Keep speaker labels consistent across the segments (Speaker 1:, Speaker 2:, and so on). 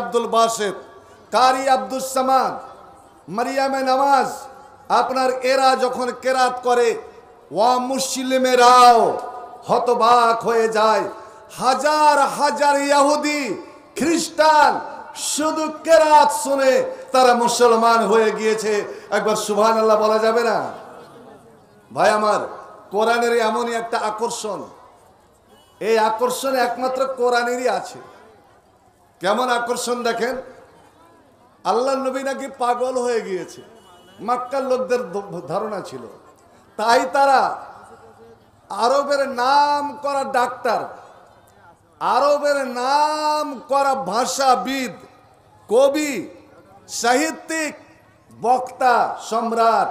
Speaker 1: আব্দুল বাসেদ কারি আব্দুল সামাদ মারিয়ামে নামাজ আপনার এরা যখন কেরাত করে ওয়া মুসলিমেরাও হতবাক হয়ে যায় হাজার হাজার ইয়াহুদি খ্রিস্টান শুধু কেরাত শুনে তারা মুসলমান হয়ে গিয়েছে একবার সুভান আল্লাহ বলা যাবে না ভাই আমার কোরআনের এমনই একটা আকর্ষণ এই আকর্ষণ একমাত্র কোরআনেরই আছে কেমন আকর্ষণ দেখেন আল্লাহ নবী নাকি পাগল হয়ে গিয়েছে মাক্কার লোকদের ধারণা ছিল তাই তারা আরবের নাম করা ডাক্তার আরবের নাম করা ভাষাবিদ কবি সাহিত্যিক বক্তা সম্রাট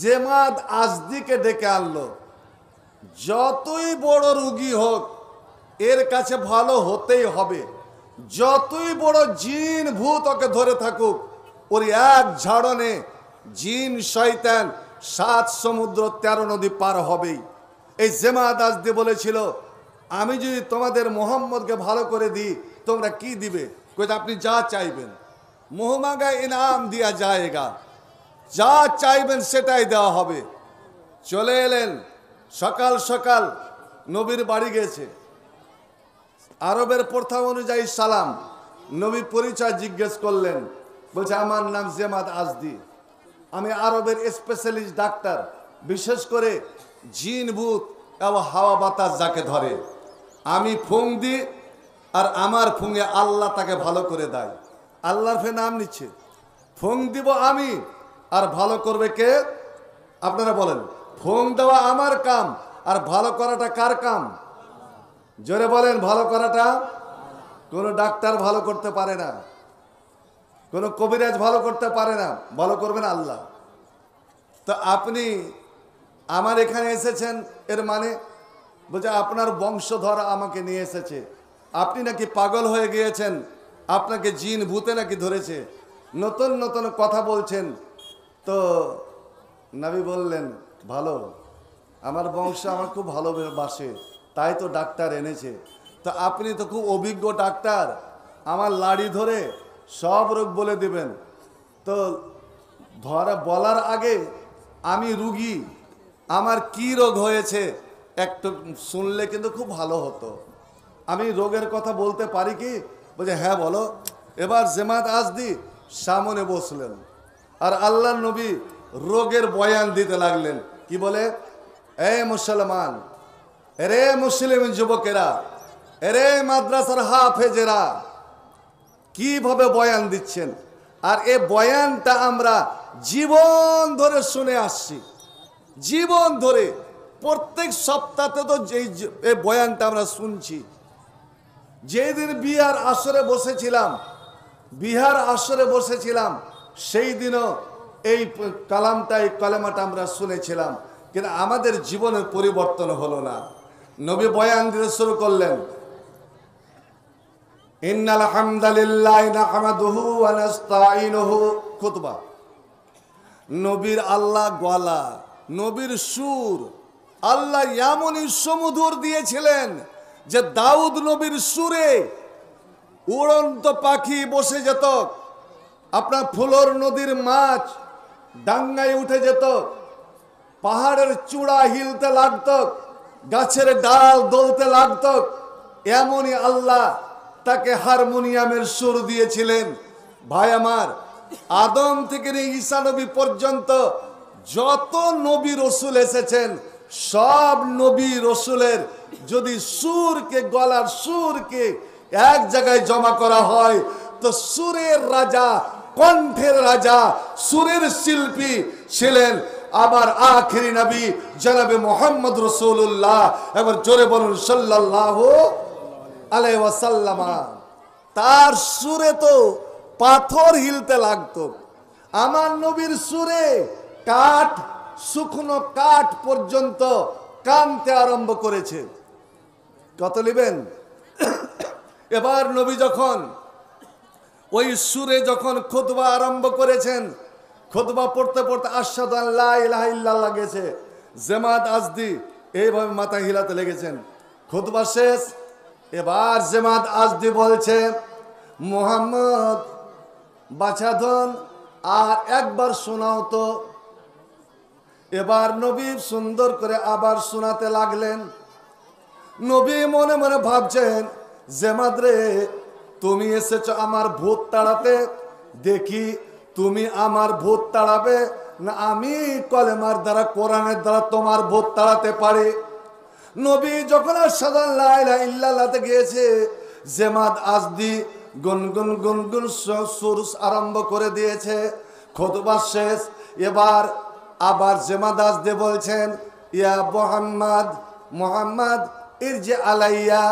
Speaker 1: জেমাদ আজদিকে ডেকে আনলো যতই বড় রুগী হোক এর কাছে ভালো হতেই হবে যতই বড় জিন ভূত ওকে ধরে থাকুক ওর এক ঝাড়নে জিন শৈতান সাত সমুদ্র তেরো নদী পার হবেই এই দাস দিয়ে বলেছিল আমি যদি তোমাদের মোহাম্মদকে ভালো করে দিই তোমরা কি দিবে কইতে আপনি যা চাইবেন মোহমাগা ইনাম দিয়া যায়গা যা চাইবেন সেটাই দেওয়া হবে চলে এলেন সকাল সকাল নবীর বাড়ি গেছে আরবের প্রথা অনুযায়ী সালাম নবী পরিচয় জিজ্ঞেস করলেন বলছে আমার নাম জেমাদ আজদি আমি আরবের স্পেশালিস্ট ডাক্তার বিশেষ করে জিন ভূত এবং হাওয়া বাতাস যাকে ধরে আমি ফুং দিই আর আমার ফুঙে আল্লাহ তাকে ভালো করে দেয় আল্লাহর ফে নাম নিচ্ছে ফোং দিব আমি আর ভালো করবে কে আপনারা বলেন ফোং দেওয়া আমার কাম আর ভালো করাটা কার কাম জোরে বলেন ভালো করাটা কোনো ডাক্তার ভালো করতে পারে না কোনো কবিরাজ ভালো করতে পারে না ভালো করবেন আল্লাহ তো আপনি আমার এখানে এসেছেন এর মানে বলছে আপনার বংশধর আমাকে নিয়ে এসেছে আপনি নাকি পাগল হয়ে গিয়েছেন আপনাকে জিন ভূতে নাকি ধরেছে নতুন নতুন কথা বলছেন তো নাবি বললেন ভালো আমার বংশ আমার খুব ভালোবাসে তাই তো ডাক্তার এনেছে তো আপনি তো খুব অভিজ্ঞ ডাক্তার আমার লাড়ি ধরে সব রোগ বলে দেবেন তো ধরা বলার আগে আমি রুগী আমার কি রোগ হয়েছে একটু শুনলে কিন্তু খুব ভালো হতো আমি রোগের কথা বলতে পারি কি বলছে হ্যাঁ বলো এবার জেমাত আজদি সামনে বসলেন আর আল্লাহ নবী রোগের বয়ান দিতে লাগলেন কি বলে এ মুসলমান রে মুসলিম যুবকেরা রে মাদ্রাসার হাফেজেরা কিভাবে বয়ান দিচ্ছেন আর এ বয়ানটা আমরা জীবন ধরে শুনে আসছি জীবন ধরে প্রত্যেক সপ্তাহে তো এই বয়ানটা আমরা শুনছি যেদিন বিহার আসরে বসেছিলাম বিহার আসরে বসেছিলাম সেই দিনও এই কালামটা এই কালেমাটা আমরা শুনেছিলাম কিন্তু আমাদের জীবনের পরিবর্তন হলো না নবী বয়ান দিতে শুরু করলেন ইন্নাল হামদালিল্লাহ নাহমাদুহু ওয়া নাস্তাইনুহু খুতবা নবীর আল্লাহ গলা নবীর সুর আল্লাহ এমনই সমুদুর দিয়েছিলেন যে দাউদ নবীর সুরে উড়ন্ত পাখি বসে যেত আপনার ফুলর নদীর মাছ ডাঙ্গায় উঠে যেত পাহাড়ের চূড়া হিলতে লাগত গাছের ডাল দলতে লাগত এমনই আল্লাহ তাকে হারমোনিয়ামের সুর দিয়েছিলেন ভাই আমার আদম থেকে ঈশা নবী পর্যন্ত যত নবী রসুল এসেছেন সব নবী রসুলের যদি সুরকে গলার সুরকে এক জায়গায় জমা করা হয় তো সুরের রাজা কণ্ঠের রাজা সুরের শিল্পী ছিলেন আমার আখেরি নবী জনাবে মোহাম্মদ রসুল্লাহ এবার জোরে বলুন সাল্লাহ আলাই তার সুরে তো পাথর হিলতে লাগতো আমার নবীর সুরে কাঠ শুকনো কাঠ পর্যন্ত কানতে আরম্ভ করেছে কত নেবেন এবার নবী যখন ওই সুরে যখন খুতবা আরম্ভ করেছেন খোদবা পড়তে পড়তে আশাদ আল্লাহ ইলাহ গেছে জেমাত আজদি এইভাবে মাথা হিলাতে লেগেছেন খোদবা শেষ এবার জেমাত আজদি বলছে মোহাম্মদ বাছাধন আর একবার শোনাও তো এবার নবী সুন্দর করে আবার শোনাতে লাগলেন নবী মনে মনে ভাবছেন জেমাদ রে তুমি এসেছ আমার ভূত তাড়াতে দেখি তুমি আমার ভূত তাড়াবে না আমি কলেমার দ্বারা কোরআনের দ্বারা তোমার ভূত তাড়াতে পারি নবী যখন ইল্লাতে গিয়েছে জেমাদ আজদি গুনগুন গুনগুন সুরস আরম্ভ করে দিয়েছে খোদবা শেষ এবার আবার জেমাদ আজদে বলছেন ইয়া মোহাম্মদ মোহাম্মদ ইরজে আলাইয়া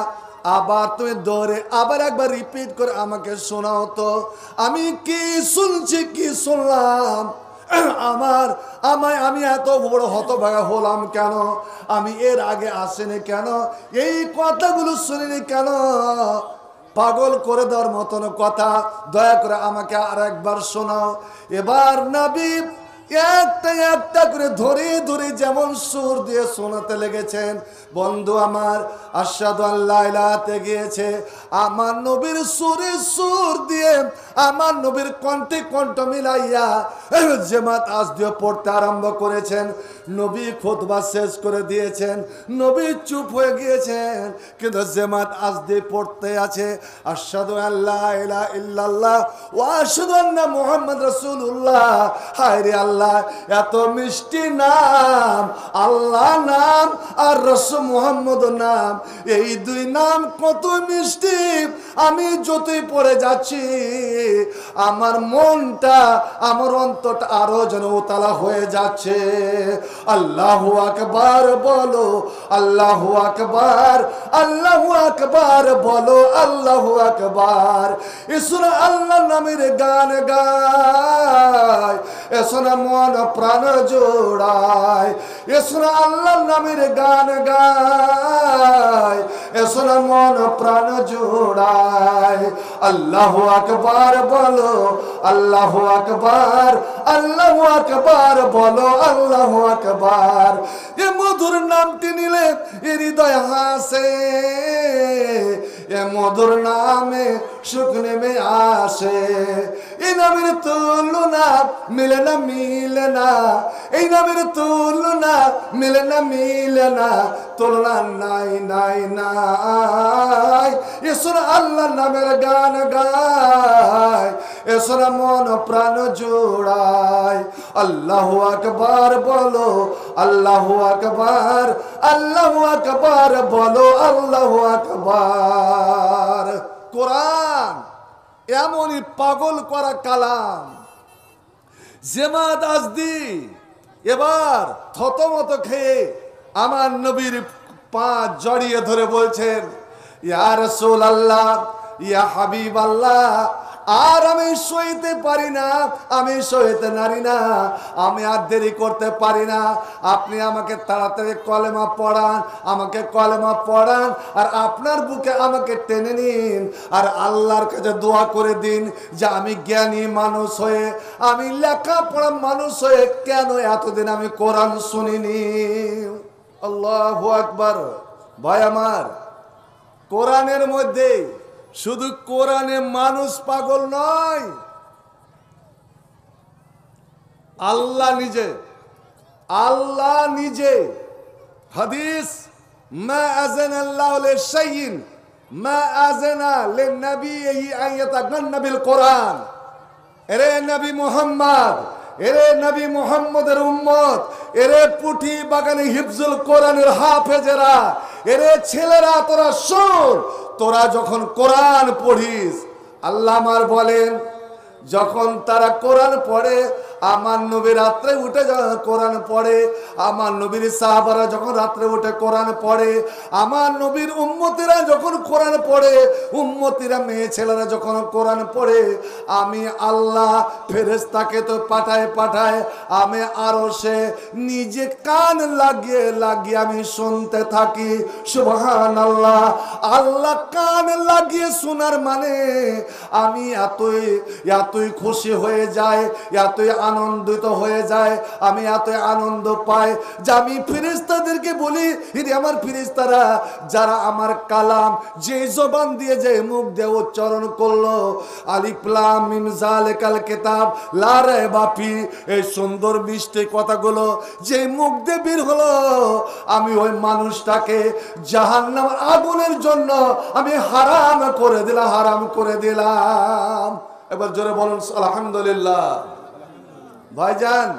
Speaker 1: আবার তুমি দৌড়ে আবার একবার রিপিট করে আমাকে শোনাও তো আমি কি শুনছি কি শুনলাম আমার আমায় আমি এত বড় হতভাগা হলাম কেন আমি এর আগে আসেনি কেন এই কথাগুলো শুনিনি কেন পাগল করে দেওয়ার মতন কথা দয়া করে আমাকে আর একবার শোনাও এবার নাবি একটা একটা করে ধরে ধরে যেমন সুর দিয়ে শোনাতে লেগেছেন বন্ধু আমার আশাদ আল্লাহতে গিয়েছে আমার নবীর সুরে সুর দিয়ে আমার নবীর কণ্ঠে কণ্ঠ মিলাইয়া জেমাত আজ দিয়ে পড়তে আরম্ভ করেছেন নবী খোদবা শেষ করে দিয়েছেন নবী চুপ হয়ে গিয়েছেন কিন্তু জেমাত আজ দিয়ে পড়তে আছে আশাদ আল্লাহ ইল্লাল্লাহ ও আশাদ মোহাম্মদ রসুল্লাহ রে আল্লাহ আল্লাহ এত মিষ্টি নাম আল্লাহ নাম আর রস মোহাম্মদ নাম এই দুই নাম কত মিষ্টি আমি যতই পড়ে যাচ্ছি আমার মনটা আমার অন্তরটা আরো যেন উতালা হয়ে যাচ্ছে আল্লাহ আকবার বলো আল্লাহ আকবার আল্লাহ আকবার বলো আল্লাহ আকবার ইসুর আল্লাহ নামের গান গায় এসোনা মন প্রাণ জোড়ায় এসরা আল্লাহর নামের গান গায় এসরা মন প্রাণ জোড়ায় আল্লাহ আকবার বলো আল্লাহ আকবার আল্লাহ আকবার বলো আল্লাহ আকবার এ মধুর নামটি নিলে এ হৃদয় হাসে এ মধুর নামে সুখ নেমে আসে এই নামের তুলনা মিলে না মিলে না এই নামের তুলনা মিলে না মিলে না তুলনা নাই নাই নাই এসর আল্লাহ নামের গান গায় এসর মন প্রাণ জোড়ায় আল্লাহ আকবার বলো আল্লাহ আকবার আল্লাহ আকবার বলো আল্লাহ আকবার কোরআন এমনই পাগল করা কালাম জেমাত আসদি এবার থতমত খেয়ে আমার নবীর পা জড়িয়ে ধরে বলছেন ইয়া রসুল আল্লাহ ইয়া হাবিব আল্লাহ আর আমি সইতে পারি না আমি সইতে নারি না আমি আর দেরি করতে পারি না আপনি আমাকে তাড়াতাড়ি কলেমা পড়ান আমাকে কলেমা পড়ান আর আপনার বুকে আমাকে টেনে নিন আর আল্লাহর কাছে দোয়া করে দিন যে আমি জ্ঞানী মানুষ হয়ে আমি লেখাপড়া মানুষ হয়ে কেন এতদিন আমি কোরআন শুনিনি আল্লাহ একবার ভাই আমার কোরআনের মধ্যেই শুধু কোরআনে মানুষ পাগল নয় আল্লাহ নিজে আল্লাহ নিজে হাদিস মা আজেন আল্লাহ শাইন মা আজেনা লে নবী এই আইয়াতা গন্নবিল কোরআন রে নবী মুহাম্মদ এরে নবী মোহাম্মদের উম্মত এরে পুটি বাগানে হিফজুল কোরআনের হাফেজেরা এরে ছেলেরা তোরা শোন তোরা যখন কোরআন পড়িস আল্লাহ আমার বলেন যখন তারা কোরআন পড়ে আমার নবী রাত্রে উঠে কোরআন পড়ে আমার নবীর সাহাবারা যখন রাত্রে উঠে কোরআন পড়ে আমার নবীর উম্মতিরা যখন কোরআন পড়ে উম্মতিরা মেয়ে ছেলেরা যখন কোরআন পড়ে আমি আল্লাহ ফেরেস্তাকে তো পাঠায় পাঠায় আমি আরো সে নিজে কান লাগিয়ে লাগিয়ে আমি শুনতে থাকি সুবহান আল্লাহ আল্লাহ কান লাগিয়ে শোনার মানে আমি এতই এতই খুশি হয়ে যায় এতই আনন্দিত হয়ে যায় আমি এত আনন্দ পাই যে আমি ফিরিস্তাদেরকে বলি ইনি আমার ফিরিস্তারা যারা আমার কালাম যে জবান দিয়ে যে মুখ দিয়ে উচ্চারণ করলো আলিপ্লাম কাল কেতাব লারে বাপি এই সুন্দর মিষ্টি কথাগুলো যে মুখ দিয়ে বের হলো আমি ওই মানুষটাকে জাহান্নাম আগুনের জন্য আমি হারাম করে দিলাম হারাম করে দিলাম এবার জোরে বলুন আলহামদুলিল্লাহ ভাইজান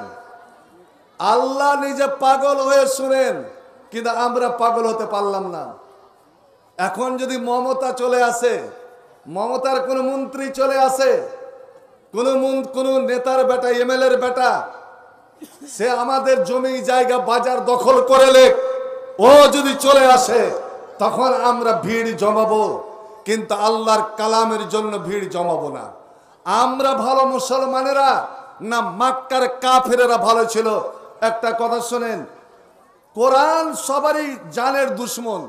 Speaker 1: আল্লাহ নিজে পাগল হয়ে শুনেন কিন্তু আমরা পাগল হতে পারলাম না এখন যদি মমতা চলে আসে মমতার কোনো মন্ত্রী চলে আসে কোনো কোন নেতার বেটা এমএলএর বেটা সে আমাদের জমি জায়গা বাজার দখল করে লেখ ও যদি চলে আসে তখন আমরা ভিড় জমাবো কিন্তু আল্লাহর কালামের জন্য ভিড় জমাবো না আমরা ভালো মুসলমানেরা না মাক্কার কাফেরেরা ভালো ছিল একটা কথা শোনেন কোরআন সবারই জানের দুশ্মন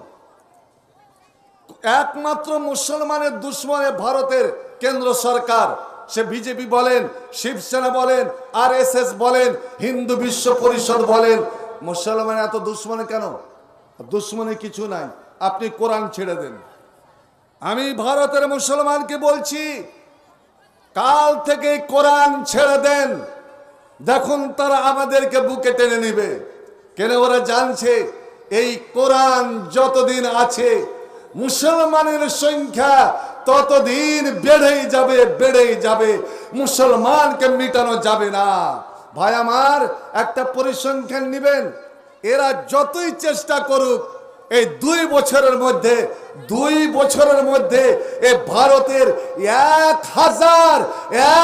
Speaker 1: একমাত্র মুসলমানের দুশ্মনে ভারতের কেন্দ্র সরকার সে বিজেপি বলেন শিবসেনা বলেন আর বলেন হিন্দু বিশ্ব পরিষদ বলেন মুসলমান এত দুশ্মনে কেন দুশ্মনে কিছু নাই আপনি কোরআন ছেড়ে দেন আমি ভারতের মুসলমানকে বলছি কাল থেকে কোরআন ছেড়ে দেন দেখুন তারা আমাদেরকে বুকে টেনে নিবে কেন ওরা জানছে এই কোরআন যতদিন আছে মুসলমানের সংখ্যা ততদিন বেড়েই যাবে বেড়েই যাবে মুসলমানকে মিটানো যাবে না ভাই আমার একটা পরিসংখ্যান নেবেন এরা যতই চেষ্টা করুক এই দুই বছরের মধ্যে দুই বছরের মধ্যে এ ভারতের এক হাজার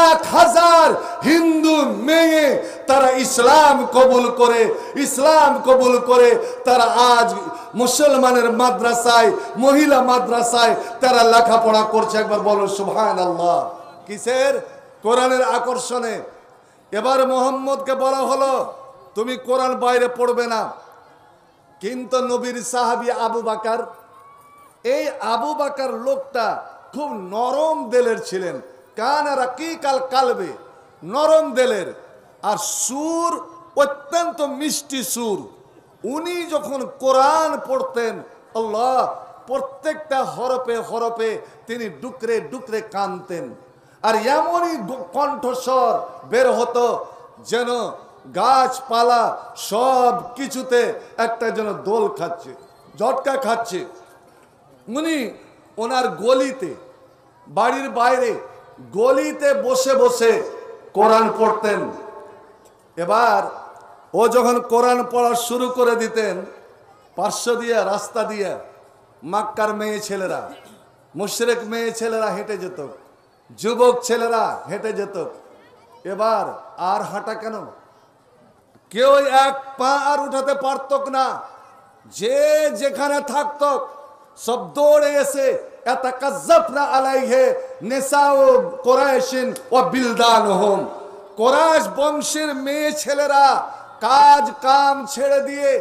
Speaker 1: এক হাজার হিন্দু মেয়ে তারা ইসলাম কবুল করে ইসলাম কবুল করে তারা আজ মুসলমানের মাদ্রাসায় মহিলা মাদ্রাসায় তারা লেখাপড়া করছে একবার বলো সুহান আল্লাহ কিসের কোরআনের আকর্ষণে এবার মোহাম্মদকে বলা হলো তুমি কোরআন বাইরে পড়বে না কিন্তু নবীর সাহাবি আবু বাকার এই আবু বাকার লোকটা খুব নরম দেলের ছিলেন কানারা কি কাল কালবে নরম দেলের আর সুর অত্যন্ত মিষ্টি সুর উনি যখন কোরআন পড়তেন আল্লাহ প্রত্যেকটা হরপে হরপে তিনি ডুকরে ডুকরে কানতেন আর এমনই কণ্ঠস্বর বের হতো যেন গাছপালা সব কিছুতে একটা যেন দোল খাচ্ছে জটকা খাচ্ছে উনি ওনার গলিতে বাড়ির বাইরে গলিতে বসে বসে কোরআন পড়তেন এবার ও যখন কোরআন পড়া শুরু করে দিতেন পার্শ্ব দিয়ে রাস্তা দিয়ে মাক্কার মেয়ে ছেলেরা মুশরেক মেয়ে ছেলেরা হেঁটে যেত যুবক ছেলেরা হেঁটে যেত এবার আর হাঁটা কেন কেউ এক পা আর উঠাতে পারত না যে যেখানে থাকত সব দৌড়ে এসে এত এতাকাজ্জাফনা আলাইহে নেসাও কোরাইশিন ও বিলদান হোম কোরাইশ বংশের মেয়ে ছেলেরা কাজ কাম ছেড়ে দিয়ে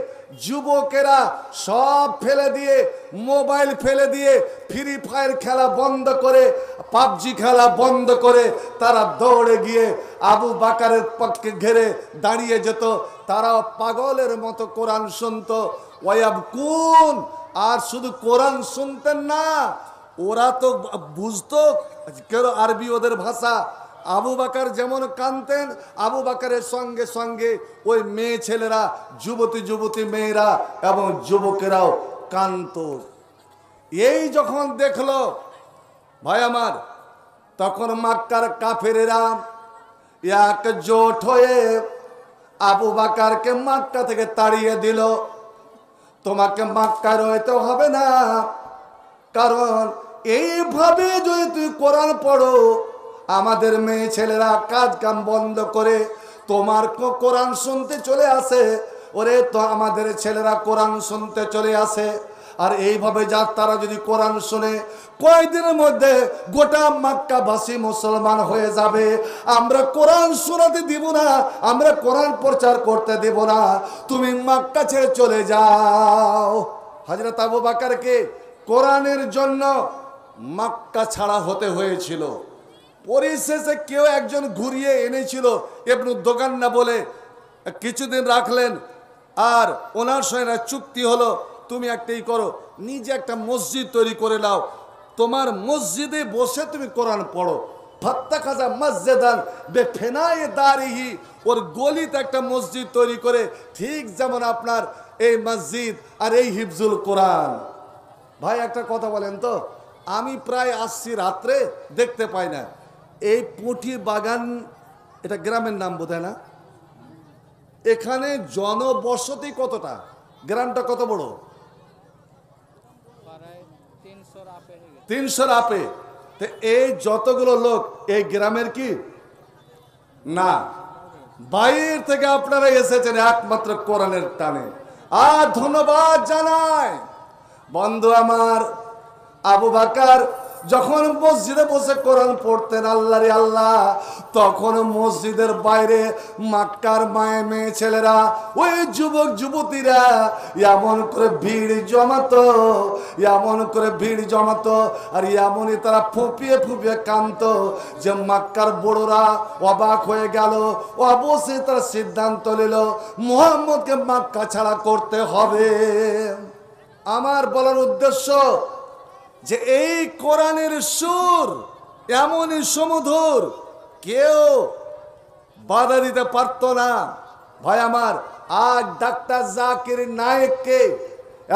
Speaker 1: যুবকেরা সব ফেলে দিয়ে মোবাইল ফেলে দিয়ে ফ্রি ফায়ার খেলা বন্ধ করে পাবজি খেলা বন্ধ করে তারা দৌড়ে গিয়ে আবু বাকারের পক্ষে ঘেরে দাঁড়িয়ে যেত তারাও পাগলের মতো কোরআন শুনত ওয়াব কুন আর শুধু কোরআন শুনতেন না ওরা তো বুঝতো কেউ আরবি ওদের ভাষা আবু বাকার যেমন কানতেন আবু বাকারের সঙ্গে সঙ্গে ওই মেয়ে ছেলেরা যুবতী যুবতী মেয়েরা এবং যুবকেরাও কান্ত এই যখন দেখল ভাই আমার তখন মাক্কার কাফেরেরা একজোট হয়ে আবু বাকারকে মাক্কা থেকে তাড়িয়ে দিল তোমাকে মাক্কা রয়েতে হবে না কারণ এইভাবে যদি তুই কোরআন পড়ো আমাদের মেয়ে ছেলেরা কাজ কাম বন্ধ করে তোমার কোরআন শুনতে চলে আসে ওরে তো আমাদের ছেলেরা কোরআন শুনতে চলে আসে আর এইভাবে যা তারা যদি কোরআন শুনে কয়েকদিনের মধ্যে গোটা মাক্কাবাসী মুসলমান হয়ে যাবে আমরা কোরআন শোনাতে দিব না আমরা কোরআন প্রচার করতে দেব না তুমি মাক্কা ছেড়ে চলে যাও হাজরত আবু বাকারকে কোরআনের জন্য মাক্কা ছাড়া হতে হয়েছিল পরিশেষে কেউ একজন ঘুরিয়ে এনেছিল এবনু দোকান না বলে কিছুদিন রাখলেন আর ওনার সঙ্গে চুক্তি হলো তুমি একটাই করো নিজে একটা মসজিদ তৈরি করে নাও তোমার মসজিদে বসে তুমি কোরআন পড়ো ফাত্তা খাজা মসজিদান বেফেনায় দাঁড়িয়ে ওর গলিতে একটা মসজিদ তৈরি করে ঠিক যেমন আপনার এই মসজিদ আর এই হিফজুল কোরআন ভাই একটা কথা বলেন তো আমি প্রায় আসছি রাত্রে দেখতে পাই না এই পটি বাগান এটা গ্রামের নাম বোধ না এখানে জনবসতি কতটা গ্রামটা কত বড় তিনশোর আপে এই যতগুলো লোক এই গ্রামের কি না বাইর থেকে আপনারা এসেছেন একমাত্র কোরআনের টানে আর ধন্যবাদ জানাই বন্ধু আমার আবু বাকার যখন মসজিদে বসে কোরআন পড়তেন আল্লাহ রে আল্লাহ তখন মসজিদের বাইরে মাক্কার মায়ে মেয়ে ছেলেরা ওই যুবক যুবতীরা এমন করে ভিড় জমাতো এমন করে ভিড় জমাতো আর এমনই তারা ফুপিয়ে ফুপিয়ে কান্ত যে মাক্কার বড়রা অবাক হয়ে গেল অবশ্যই তারা সিদ্ধান্ত নিল মোহাম্মদকে মাক্কা ছাড়া করতে হবে আমার বলার উদ্দেশ্য যে এই কোরআনের সুর এমনই সমুধুর কেউ বাধা দিতে পারত না ভাই আমার আজ ডাক্তার জাকির নায়েককে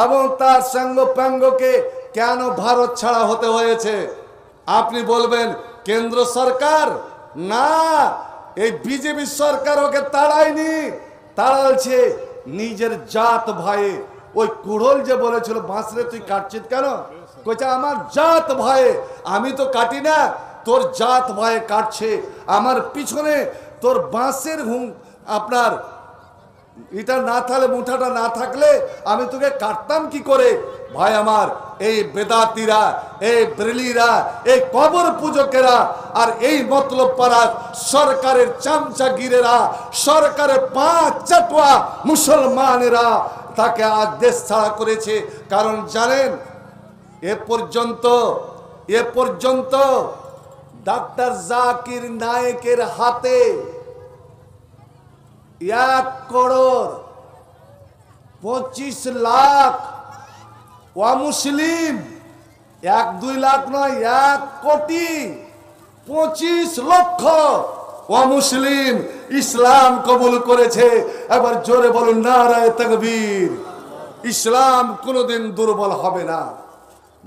Speaker 1: এবং তার সাঙ্গপাঙ্গকে কেন ভারত ছাড়া হতে হয়েছে আপনি বলবেন কেন্দ্র সরকার না এই বিজেপি সরকার ওকে তাড়ায়নি তাড়ালছে নিজের জাত ভাই ওই কুড়ল যে বলেছিল বাঁচলে তুই কাটছিস কেন কইছে আমার জাত ভয়ে আমি তো কাটি না তোর জাত ভয়ে কাটছে আমার পিছনে তোর বাঁশের হুম আপনার এটা না থাকলে মুঠাটা না থাকলে আমি তোকে কাটতাম কি করে ভাই আমার এই বেদাতিরা এই ব্রেলিরা এই কবর পূজকেরা আর এই মতলব পাড়া সরকারের চামচাগিরেরা সরকারের পাঁচ চাটুয়া মুসলমানেরা তাকে আজ দেশ ছাড়া করেছে কারণ জানেন এ পর্যন্ত এ পর্যন্ত ডাক্তার জাকির নায়েকের হাতে এক করোড় পঁচিশ লাখ অমুসলিম এক দুই লাখ নয় এক কোটি পঁচিশ লক্ষ অমুসলিম ইসলাম কবুল করেছে এবার জোরে বলুন নারায় তকবীর ইসলাম কোনোদিন দুর্বল হবে না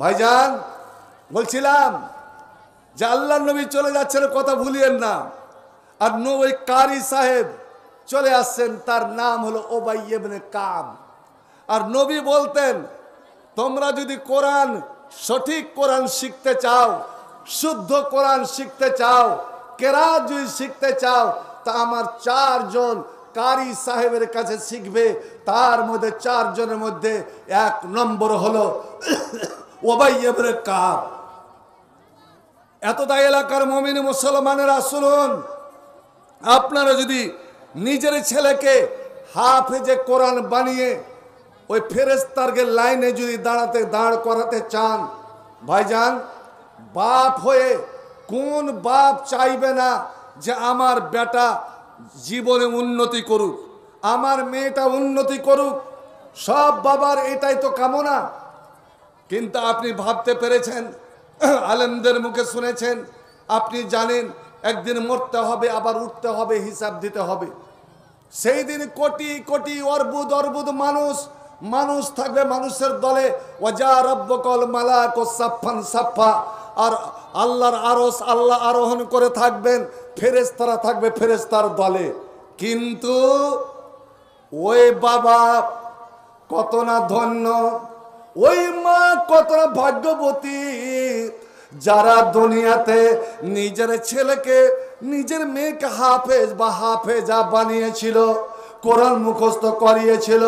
Speaker 1: ভাইজান বলছিলাম যে আল্লাহ নবী চলে যাচ্ছেন কথা ভুলিয়েন না আর নো ওই কারি সাহেব চলে আসছেন তার নাম হলো ওবাইবনে কাম আর নবী বলতেন তোমরা যদি কোরআন সঠিক কোরআন শিখতে চাও শুদ্ধ কোরআন শিখতে চাও কেরাত যদি শিখতে চাও তা আমার চারজন কারি সাহেবের কাছে শিখবে তার মধ্যে চারজনের মধ্যে এক নম্বর হলো ওবাই এবরে কাব এতটা এলাকার মমিন মুসলমানেরা শুনুন আপনারা যদি নিজের ছেলেকে যে কোরআন বানিয়ে ওই ফেরেস্তার্গের লাইনে যদি দাঁড়াতে দাঁড় করাতে চান ভাইজান বাপ হয়ে কোন বাপ চাইবে না যে আমার বেটা জীবনে উন্নতি করুক আমার মেয়েটা উন্নতি করুক সব বাবার এটাই তো কামনা কিন্তু আপনি ভাবতে পেরেছেন আলেমদের মুখে শুনেছেন আপনি জানেন একদিন মরতে হবে আবার উঠতে হবে হিসাব দিতে হবে সেই দিন কোটি কোটি অর্বুদ অর্বুদ মানুষ মানুষ থাকবে মানুষের দলে ওজা রব্বকল মালাক সাফান সাফা আর আল্লাহর আরস আল্লাহ আরোহণ করে থাকবেন ফেরেস্তারা থাকবে ফেরেস্তার দলে কিন্তু ওই বাবা কত না ধন্য ওই মা কতটা ভাগ্যবতী যারা দুনিয়াতে নিজের ছেলেকে নিজের মেয়েকে হাফেজ বা হাফেজা বানিয়েছিল কোরআন মুখস্থ করিয়েছিল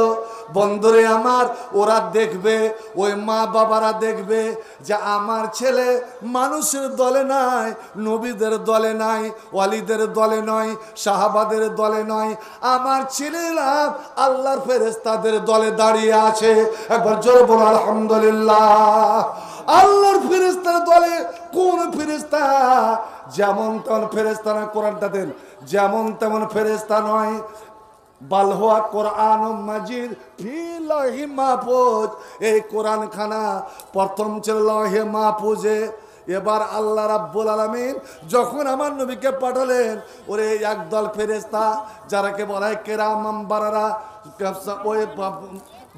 Speaker 1: বন্ধুরে আমার ওরা দেখবে ওই মা বাবারা দেখবে যে আমার ছেলে মানুষের দলে নাই নবীদের দলে নাই ওয়ালিদের দলে নয় শাহাবাদের দলে নয় আমার ছেলেরা আল্লাহর ফেরেস্তাদের দলে দাঁড়িয়ে আছে একবার জোর বল আলহামদুলিল্লাহ আল্লাহর ফেরেস্তার দলে কোন ফেরেস্তা যেমন তেমন ফেরেস্তা না কোরআনটা দেন যেমন তেমন ফেরেস্তা নয় বালহোয়া কোরআন মাজিদ ফি মাহফুজ এই কোরআন খানা প্রথম ছিল লহে মাহফুজে এবার আল্লাহ রাব্বুল আলমিন যখন আমার নবীকে পাঠালেন ওরে একদল ফেরেস্তা যারাকে বলা হয় কেরাম বারারা ওই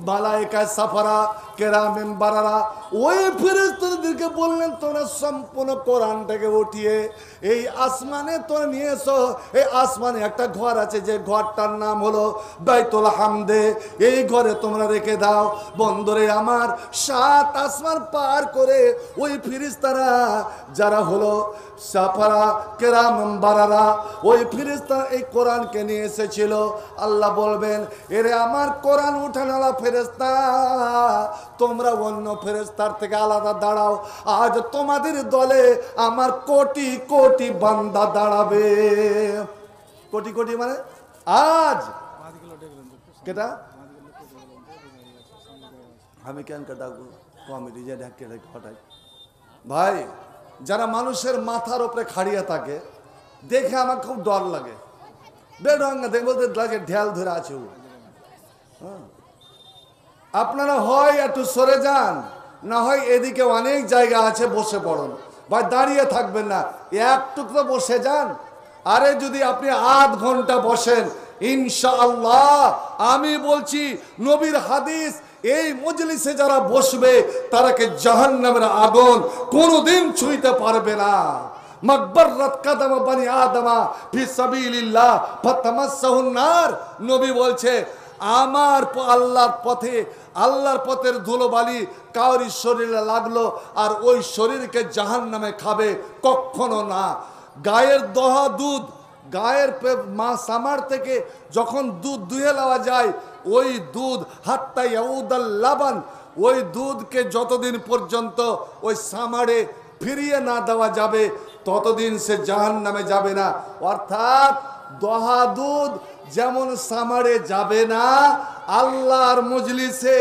Speaker 1: মালায়কায় সাফারা কেরামেম বারারা ওই ফেরেস্তাদেরকে বললেন তোমরা সম্পূর্ণ কোরআনটাকে উঠিয়ে এই আসমানে তোমরা নিয়ে এসো এই আসমানে একটা ঘর আছে যে ঘরটার নাম হলো বাইতুল হামদে এই ঘরে তোমরা রেখে দাও বন্দরে আমার সাত আসমান পার করে ওই ফিরিস্তারা যারা হলো সাফারা কেরাম বারারা ওই ফিরিস্তারা এই কোরআনকে নিয়ে এসেছিল আল্লাহ বলবেন এরে আমার কোরআন উঠানালা ফেরেস্তা তোমরা অন্য ফেরেস্তার থেকে আলাদা দাঁড়াও আজ তোমাদের দলে আমার কোটি কোটি বান্দা দাঁড়াবে কোটি কোটি মানে আজ কেটা আমি কেন ডাকবো কমিটি যে ঢাকে ঢাকে ভাই যারা মানুষের মাথার ওপরে খাড়িয়ে থাকে দেখে আমার খুব ডর লাগে বেরঙ্গা দেখবো লাগে ঢেল ধরে আছে হ্যাঁ আপনারা হয় একটু সরে যান না হয় এদিকে অনেক জায়গা আছে বসে পড়ুন বা দাঁড়িয়ে থাকবেন না এক টুকরো বসে যান আরে যদি আপনি আধ ঘন্টা বসেন ইনশাআল্লাহ আমি বলছি নবীর হাদিস এই মজলিসে যারা বসবে তারাকে জাহান নামের আগুন কোনোদিন ছুঁইতে পারবে না নবী বলছে আমার আল্লাহর পথে আল্লাহর পথের ধুলোবালি কাউরি শরীরে লাগলো আর ওই শরীরকে জাহান নামে খাবে কখনো না গায়ের দহা দুধ গায়ের মা সামার থেকে যখন দুধ দুয়ে নেওয়া যায় ওই দুধ হাত্তা ইয়াউদাল লাবান ওই দুধকে যতদিন পর্যন্ত ওই সামারে ফিরিয়ে না দেওয়া যাবে ততদিন সে জাহান নামে যাবে না অর্থাৎ দহা দুধ যেমন সামারে যাবে না আল্লাহর মজলিসে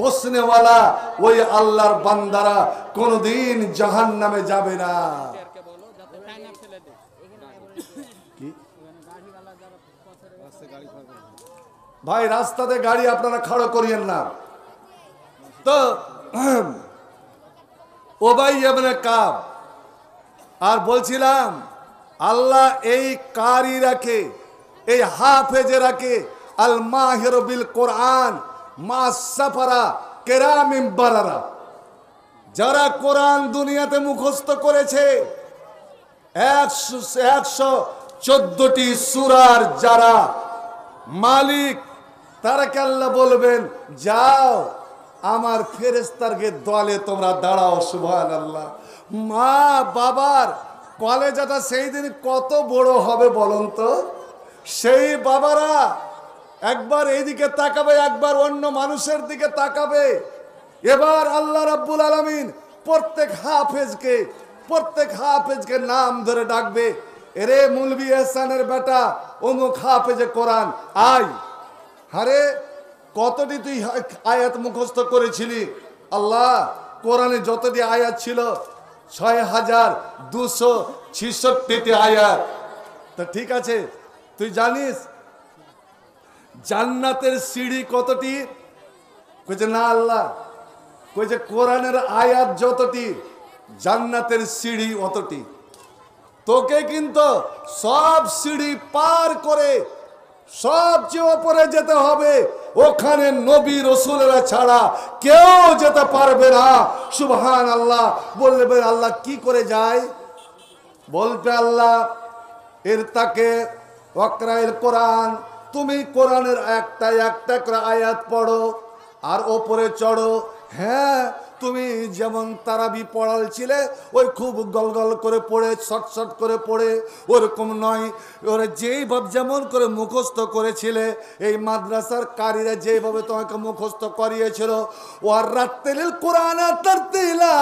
Speaker 1: বসনেওয়ালা ওই আল্লাহর বান্দারা কোনদিন জাহান নামে যাবে না ভাই রাস্তাতে গাড়ি আপনারা খাড়ো করিয়েন না তো ও ভাই কাপ আর বলছিলাম আল্লাহ এই কারি রাখে এই হাফেজেরাকে আল মাহেরবিল কোরআন মা সাফারা কেরাম যারা কোরআন দুনিয়াতে মুখস্থ করেছে একশো একশো চোদ্দটি সুরার যারা মালিক তারা কাল্লা বলবেন যাও আমার ফেরেস্তারকে দলে তোমরা দাঁড়াও সুভান আল্লাহ মা বাবার কলেজাটা সেই দিন কত বড় হবে বলুন তো সেই বাবারা একবার এইদিকে তাকাবে একবার অন্য মানুষের দিকে তাকাবে এবার আল্লাহ রাব্বুল আলমিন প্রত্যেক হাফেজকে প্রত্যেক হাফেজকে নাম ধরে ডাকবে এরে মুলবি এহসানের বেটা অমুক হাফেজে কোরআন আই হারে কতটি তুই আয়াত মুখস্থ করেছিলি আল্লাহ কোরআনে যতটি আয়াত ছিল ছয় হাজার দুশো ছিষট্টিটি আয়াত তা ঠিক আছে তুই জানিস জান্নাতের সিঁড়ি কতটি কইছে না আল্লাহ কইছে কোরআনের আয়াত যতটি জান্নাতের সিঁড়ি অতটি তোকে কিন্তু সব সিঁড়ি পার করে সবচেয়ে ওপরে যেতে হবে ওখানে নবী রসুলেরা ছাড়া কেউ যেতে পারবে না সুবহান আল্লাহ বলবে আল্লাহ কি করে যায় বলবে আল্লাহ এর তাকে ওয়াকরাইল কোরআন তুমি কোরআনের একটা একটা করে আয়াত পড়ো আর ওপরে চড়ো হ্যাঁ তুমি যেমন তারাবি পড়ালছিলে ওই খুব গলগল করে পড়ে শর্ট করে পড়ে ওরকম নয় ওরা যেইভাবে যেমন করে মুখস্থ করেছিলে এই মাদ্রাসার কারীরা যেইভাবে তোমাকে মুখস্থ করিয়েছিল ওয়ার রাত্রেল কোরআন তার তিলা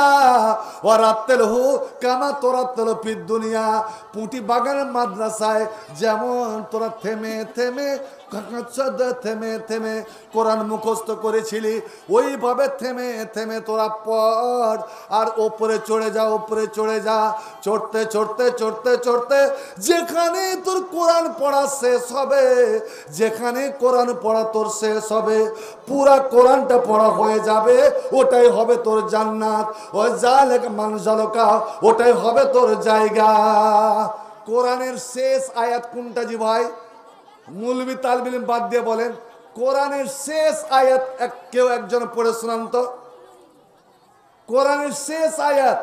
Speaker 1: ওয়ার রাত্রেল হু কানা তোরা তলপির দুনিয়া পুটি বাগানের মাদ্রাসায় যেমন তোরা থেমে থেমে থেমে থেমে কোরআন মুখস্থ করেছিলি ওইভাবে থেমে থেমে তোরা পড় আর ওপরে চড়ে যা ওপরে চড়ে যা চড়তে চড়তে চড়তে চড়তে যেখানে তোর কোরআন পড়া শেষ হবে যেখানে কোরআন পড়া তোর শেষ হবে পুরা কোরআনটা পড়া হয়ে যাবে ওটাই হবে তোর জান্নাত ও যা লেখা মানুষ ওটাই হবে তোর জায়গা কোরআনের শেষ আয়াত কোনটা জি ভাই মুলবি তালবিল বাদ দিয়ে বলেন কোরআনের শেষ আয়াত এক কেউ একজন পড়ে শোনান তো কোরআনের শেষ আয়াত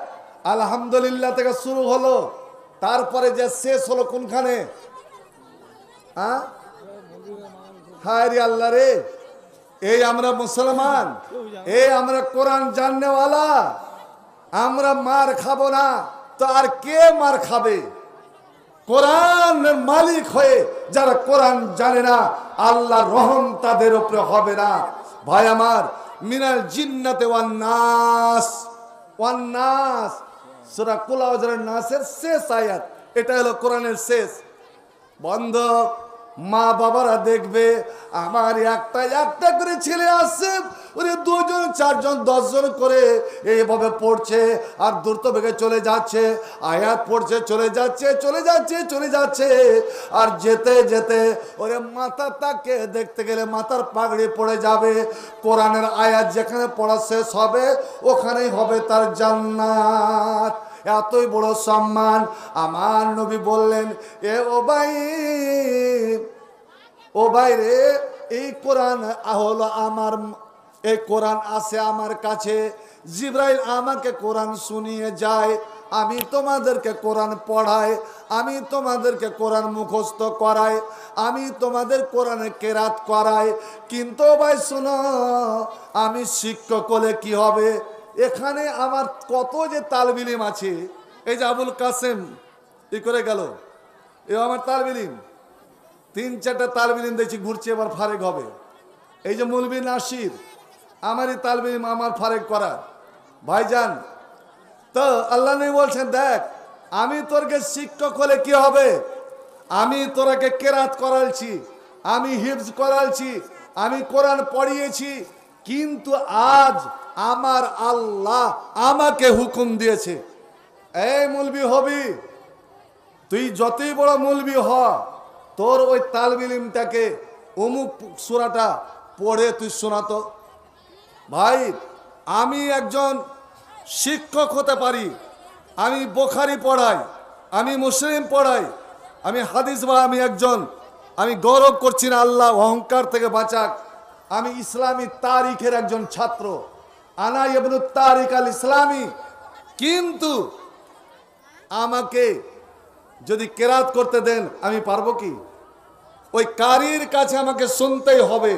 Speaker 1: আলহামদুলিল্লাহ থেকে শুরু হলো তারপরে যে শেষ হলো কোনখানে হ্যাঁ হায় রে আল্লাহ রে এই আমরা মুসলমান এই আমরা কোরআন জাননেওয়ালা আমরা মার খাবো না তো আর কে মার খাবে কোরআনের মালিক হয়ে যারা কোরআন জানে না আল্লাহ রহম তাদের উপরে হবে না ভাই আমার মিনাল জিন্নাতে ওয়ান্নাস ওয়ান্নাস সুরা কুলাউজারের নাসের শেষ আয়াত এটা হলো কোরআনের শেষ বন্ধ মা বাবারা দেখবে আমার একটা একটা করে ছেলে আসছে ওরে দুজন চারজন দশজন করে এইভাবে পড়ছে আর দ্রুত বেগে চলে যাচ্ছে আয়াত পড়ছে চলে যাচ্ছে চলে যাচ্ছে চলে যাচ্ছে আর যেতে যেতে ওরে মাথা তাকে দেখতে গেলে মাথার পাগড়ি পড়ে যাবে কোরআনের আয়াত যেখানে পড়া শেষ হবে ওখানেই হবে তার জান্নাত এতই বড় সম্মান আমার নবী বললেন এ ও ভাই ও ভাই রে এই কোরআন হলো আমার এই কোরআন আছে আমার কাছে জিব্রাইল আমাকে কোরআন শুনিয়ে যায় আমি তোমাদেরকে কোরআন পড়াই আমি তোমাদেরকে কোরআন মুখস্থ করাই আমি তোমাদের কোরআনে কেরাত করাই কিন্তু ভাই শোনো আমি শিক্ষক হলে কি হবে এখানে আমার কত যে তালবিলিম আছে এই যে আবুল কাসেম ই করে গেল এ আমার তালবিলিম তিন চারটা তালবিলিম দেখছি ঘুরছে এবার ফারেক হবে এই যে মুলবি নাসির আমারই তালবিলিম আমার ফারেক করা ভাইজান তো আল্লাহ নেই বলছেন দেখ আমি তোরকে শিক্ষক হলে কি হবে আমি তোরাকে কেরাত করালছি আমি হিফজ করালছি আমি কোরআন পড়িয়েছি কিন্তু আজ আমার আল্লাহ আমাকে হুকুম দিয়েছে এই মুলবি হবি তুই যতই বড় মুলবি হ তোর ওই তালবিলিমটাকে অমুক সুরাটা পড়ে তুই শোনাতো ভাই আমি একজন শিক্ষক হতে পারি আমি বোখারি পড়াই আমি মুসলিম পড়াই আমি হাদিস বা আমি একজন আমি গৌরব করছি না আল্লাহ অহংকার থেকে বাঁচাক আমি ইসলামী তারিখের একজন ছাত্র আনা ইবনু তারিক আল ইসলামী কিন্তু আমাকে যদি কেরাত করতে দেন আমি পারবো কি ওই কারির কাছে আমাকে শুনতেই হবে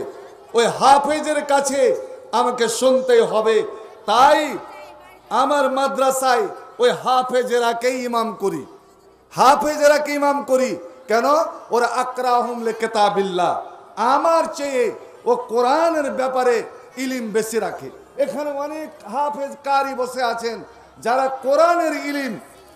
Speaker 1: ওই হাফেজের কাছে আমাকে শুনতেই হবে তাই আমার মাদ্রাসায় ওই হাফেজেরাকেই ইমাম করি হাফেজেরাকে ইমাম করি কেন ওরা আকরাহমলে কেতাবিল্লা আমার চেয়ে ও কোরআনের ব্যাপারে ইলিম বেশি রাখে এখানে অনেক হাফেজ কারি বসে আছেন যারা কোরআনের ইলিম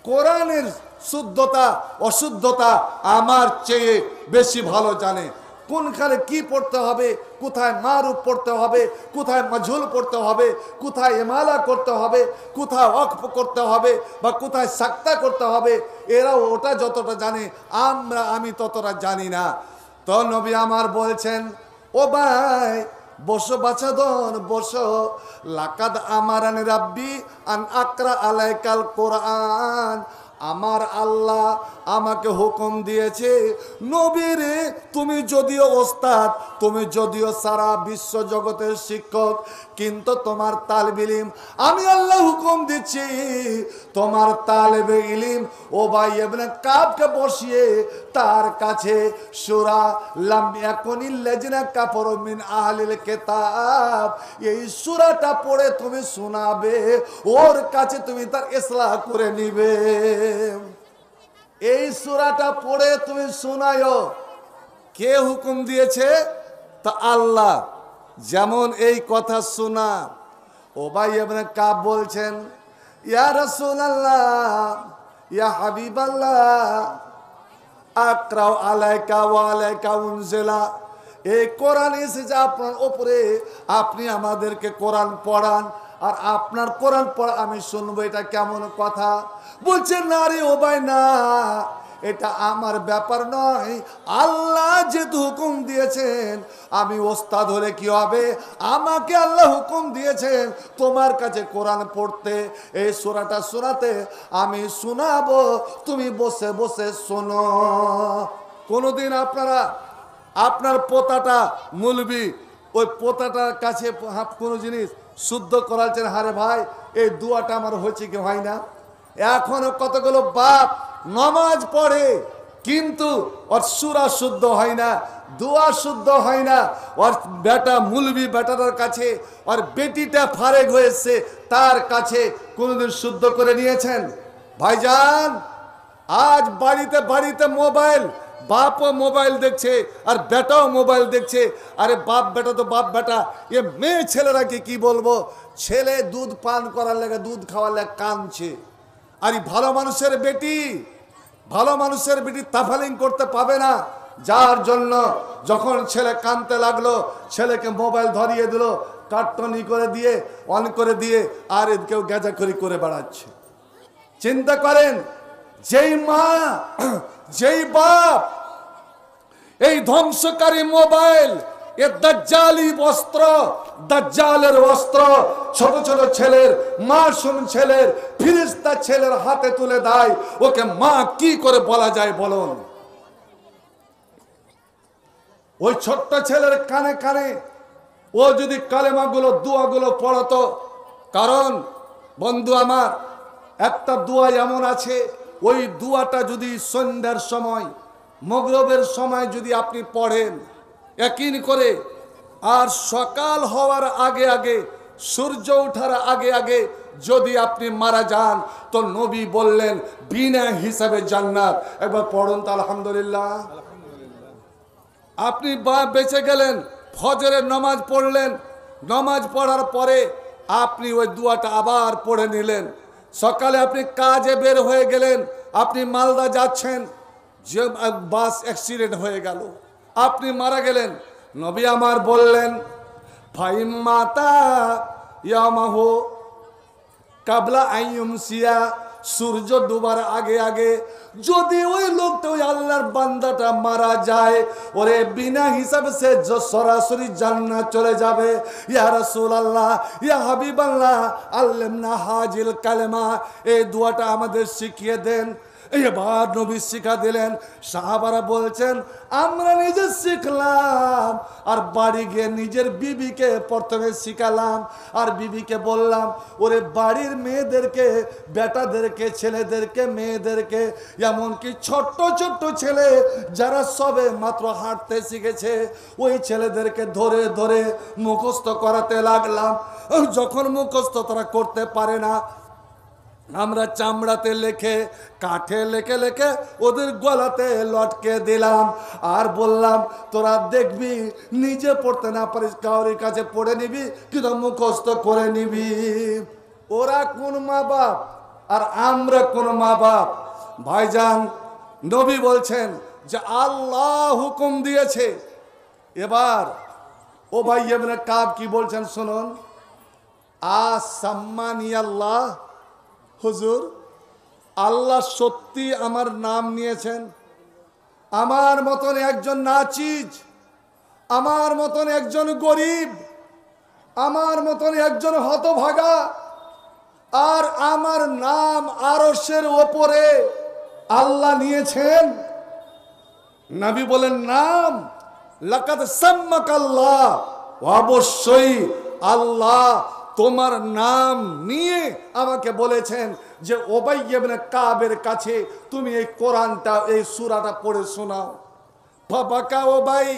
Speaker 1: কোরআনের শুদ্ধতা অশুদ্ধতা আমার চেয়ে বেশি ভালো জানে কোনখানে কি পড়তে হবে কোথায় মারুপ পড়তে হবে কোথায় মঝুল পড়তে হবে কোথায় এমালা করতে হবে কোথায় অক্ফ করতে হবে বা কোথায় সাক্তা করতে হবে এরাও ওটা যতটা জানে আমরা আমি ততটা জানি না তো নবী আমার বলছেন ও ভাই বসো দন বসো লাকাদ আমার আন রাব্বি আন আকরা আলাইকাল কোরআন আমার আল্লাহ আমাকে হুকুম দিয়েছে নবীর তুমি যদিও ওস্তাদ তুমি যদিও সারা বিশ্ব জগতের শিক্ষক কিন্তু তোমার তাল বিলিম আমি আল্লাহ হুকুম দিচ্ছি তোমার তালবে ইলিম ও ভাই এবনে কাপকে বসিয়ে তার কাছে সুরা লামিয়াকনিল্লাজিনা কাপড় মিন আহলিল কেতাব এই সুরাটা পড়ে তুমি শোনাবে ওর কাছে তুমি তার ইসলাহ করে নিবে এই সুরাটা পড়ে তুমি শোনায়ও কে হুকুম দিয়েছে তা আল্লাহ যেমন এই কথা শোনা ওবাই এমনি কাপ বলছেন ইয়া রসুল আল্লাহ ইয়া হাবিব আল্লাহ আকরাও আলাইকা ওয়ালাইকা উনজেলা এই কোরআন এসেছে আপনার ওপরে আপনি আমাদেরকে কোরআন পড়ান আর আপনার কোরআন পড়া আমি শুনবো এটা কেমন কথা বলছে না রে ও ভাই না এটা আমার ব্যাপার নয় আল্লাহ যেহেতু হুকুম দিয়েছেন আমি ওস্তাদ হলে কি হবে আমাকে আল্লাহ হুকুম দিয়েছেন তোমার কাছে কোরআন পড়তে এই সোরাটা শোনাতে আমি শোনাবো তুমি বসে বসে শোনো কোনোদিন আপনারা আপনার পোতাটা মুলবি ওই পোতাটার কাছে কোনো জিনিস শুদ্ধ করাচ্ছেন হারে ভাই এই দুয়াটা আমার হয়েছে কি হয় না এখনো কতগুলো বাপ নমাজ পড়ে কিন্তু ওর সুরা শুদ্ধ হয় না দোয়া শুদ্ধ হয় না ওর বেটা মুলবি বেটাটার কাছে ওর বেটিটা ফারেক হয়েছে তার কাছে কোনোদিন শুদ্ধ করে নিয়েছেন ভাইজান আজ বাড়িতে বাড়িতে মোবাইল বাপও মোবাইল দেখছে আর বেটাও মোবাইল দেখছে আরে বাপ বেটা তো বাপ বেটা এ মেয়ে ছেলেরা কি বলবো ছেলে দুধ পান করার লাগে দুধ খাওয়ার লাগে কাঁদছে আর এই ভালো মানুষের বেটি ভালো মানুষের বেটি তাফালিং করতে পাবে না যার জন্য যখন ছেলে কানতে লাগলো ছেলেকে মোবাইল ধরিয়ে দিল কার্টনি করে দিয়ে অন করে দিয়ে আর কেউ গেজাখড়ি করে বেড়াচ্ছে চিন্তা করেন যেই মা যেই বাপ এই ধ্বংসকারী মোবাইল এ দাজ্জালি বস্ত্র দাজ্জালের বস্ত্র ছোট ছোট ছেলের মাসুম ছেলের ফিরিস্তা ছেলের হাতে তুলে দেয় ওকে মা কি করে বলা যায় বলুন ওই ছোট্ট ছেলের কানে কানে ও যদি কালেমাগুলো দোয়াগুলো পড়াতো কারণ বন্ধু আমার একটা দোয়া এমন আছে ওই দুয়াটা যদি সন্ধ্যার সময় মগরবের সময় যদি আপনি পড়েন একিন করে আর সকাল হওয়ার আগে আগে সূর্য ওঠার আগে আগে যদি আপনি মারা যান তো নবী বললেন বিনা হিসাবে জান্নাত একবার পড়ুন তো আলহামদুলিল্লাহ আপনি বা বেঁচে গেলেন ফজরে নমাজ পড়লেন নমাজ পড়ার পরে আপনি ওই দুয়াটা আবার পড়ে নিলেন সকালে আপনি কাজে বের হয়ে গেলেন আপনি মালদা যাচ্ছেন যে বাস অ্যাক্সিডেন্ট হয়ে গেল আপনি মারা গেলেন নবী আমার বললেন ভাই মাতা ইয়ামাহ কাবলা আইয়ুম সিয়া সূর্য ডুবার আগে আগে যদি ওই লোকটা ওই আল্লাহর বান্দাটা মারা যায় ওরে বিনা হিসাবে সে সরাসরি জান্নাত চলে যাবে ইয়া রাসূল আল্লাহ ইয়া হাবিব আল্লাহ আল্লেমনা হাজিল কালেমা এই দোয়াটা আমাদের শিখিয়ে দেন এবার নবী শিখা দিলেন সাহাবারা বলছেন আমরা নিজে শিখলাম আর বাড়ি গিয়ে নিজের বিবিকে প্রথমে শিখালাম আর বিবিকে বললাম ওরে বাড়ির মেয়েদেরকে বেটাদেরকে ছেলেদেরকে মেয়েদেরকে এমনকি ছোট্ট ছোট্ট ছেলে যারা সবে মাত্র হাঁটতে শিখেছে ওই ছেলেদেরকে ধরে ধরে মুখস্থ করাতে লাগলাম যখন মুখস্থ তারা করতে পারে না আমরা চামড়াতে লেখে কাঠে লেখে লেখে ওদের গলাতে লটকে দিলাম আর বললাম তোরা দেখবি নিজে পড়তে না পারিস কাউরির কাছে পড়ে নিবি কিন্তু মুখস্থ করে নিবি ওরা কোন মা বাপ আর আমরা কোন মা বাপ ভাইজান নবী বলছেন যে আল্লাহ হুকুম দিয়েছে এবার ও ভাই এমনি কাব কি বলছেন শুনুন আ সাম্মানি আল্লাহ হুজুর আল্লাহ সত্যি আমার নাম নিয়েছেন আমার মতন একজন নাচিজ আমার মতন একজন গরিব আমার মতন একজন হতভাগা আর আমার নাম আরসের ওপরে আল্লাহ নিয়েছেন নাবি বলেন নাম লাকাত সাম্মাকাল্লাহ অবশ্যই আল্লাহ তোমার নাম নিয়ে আমাকে বলেছেন যে ওবাইবনে কাবের কাছে তুমি এই কোরআনটা এই সুরাটা পড়ে শোনাও বাই ওবাই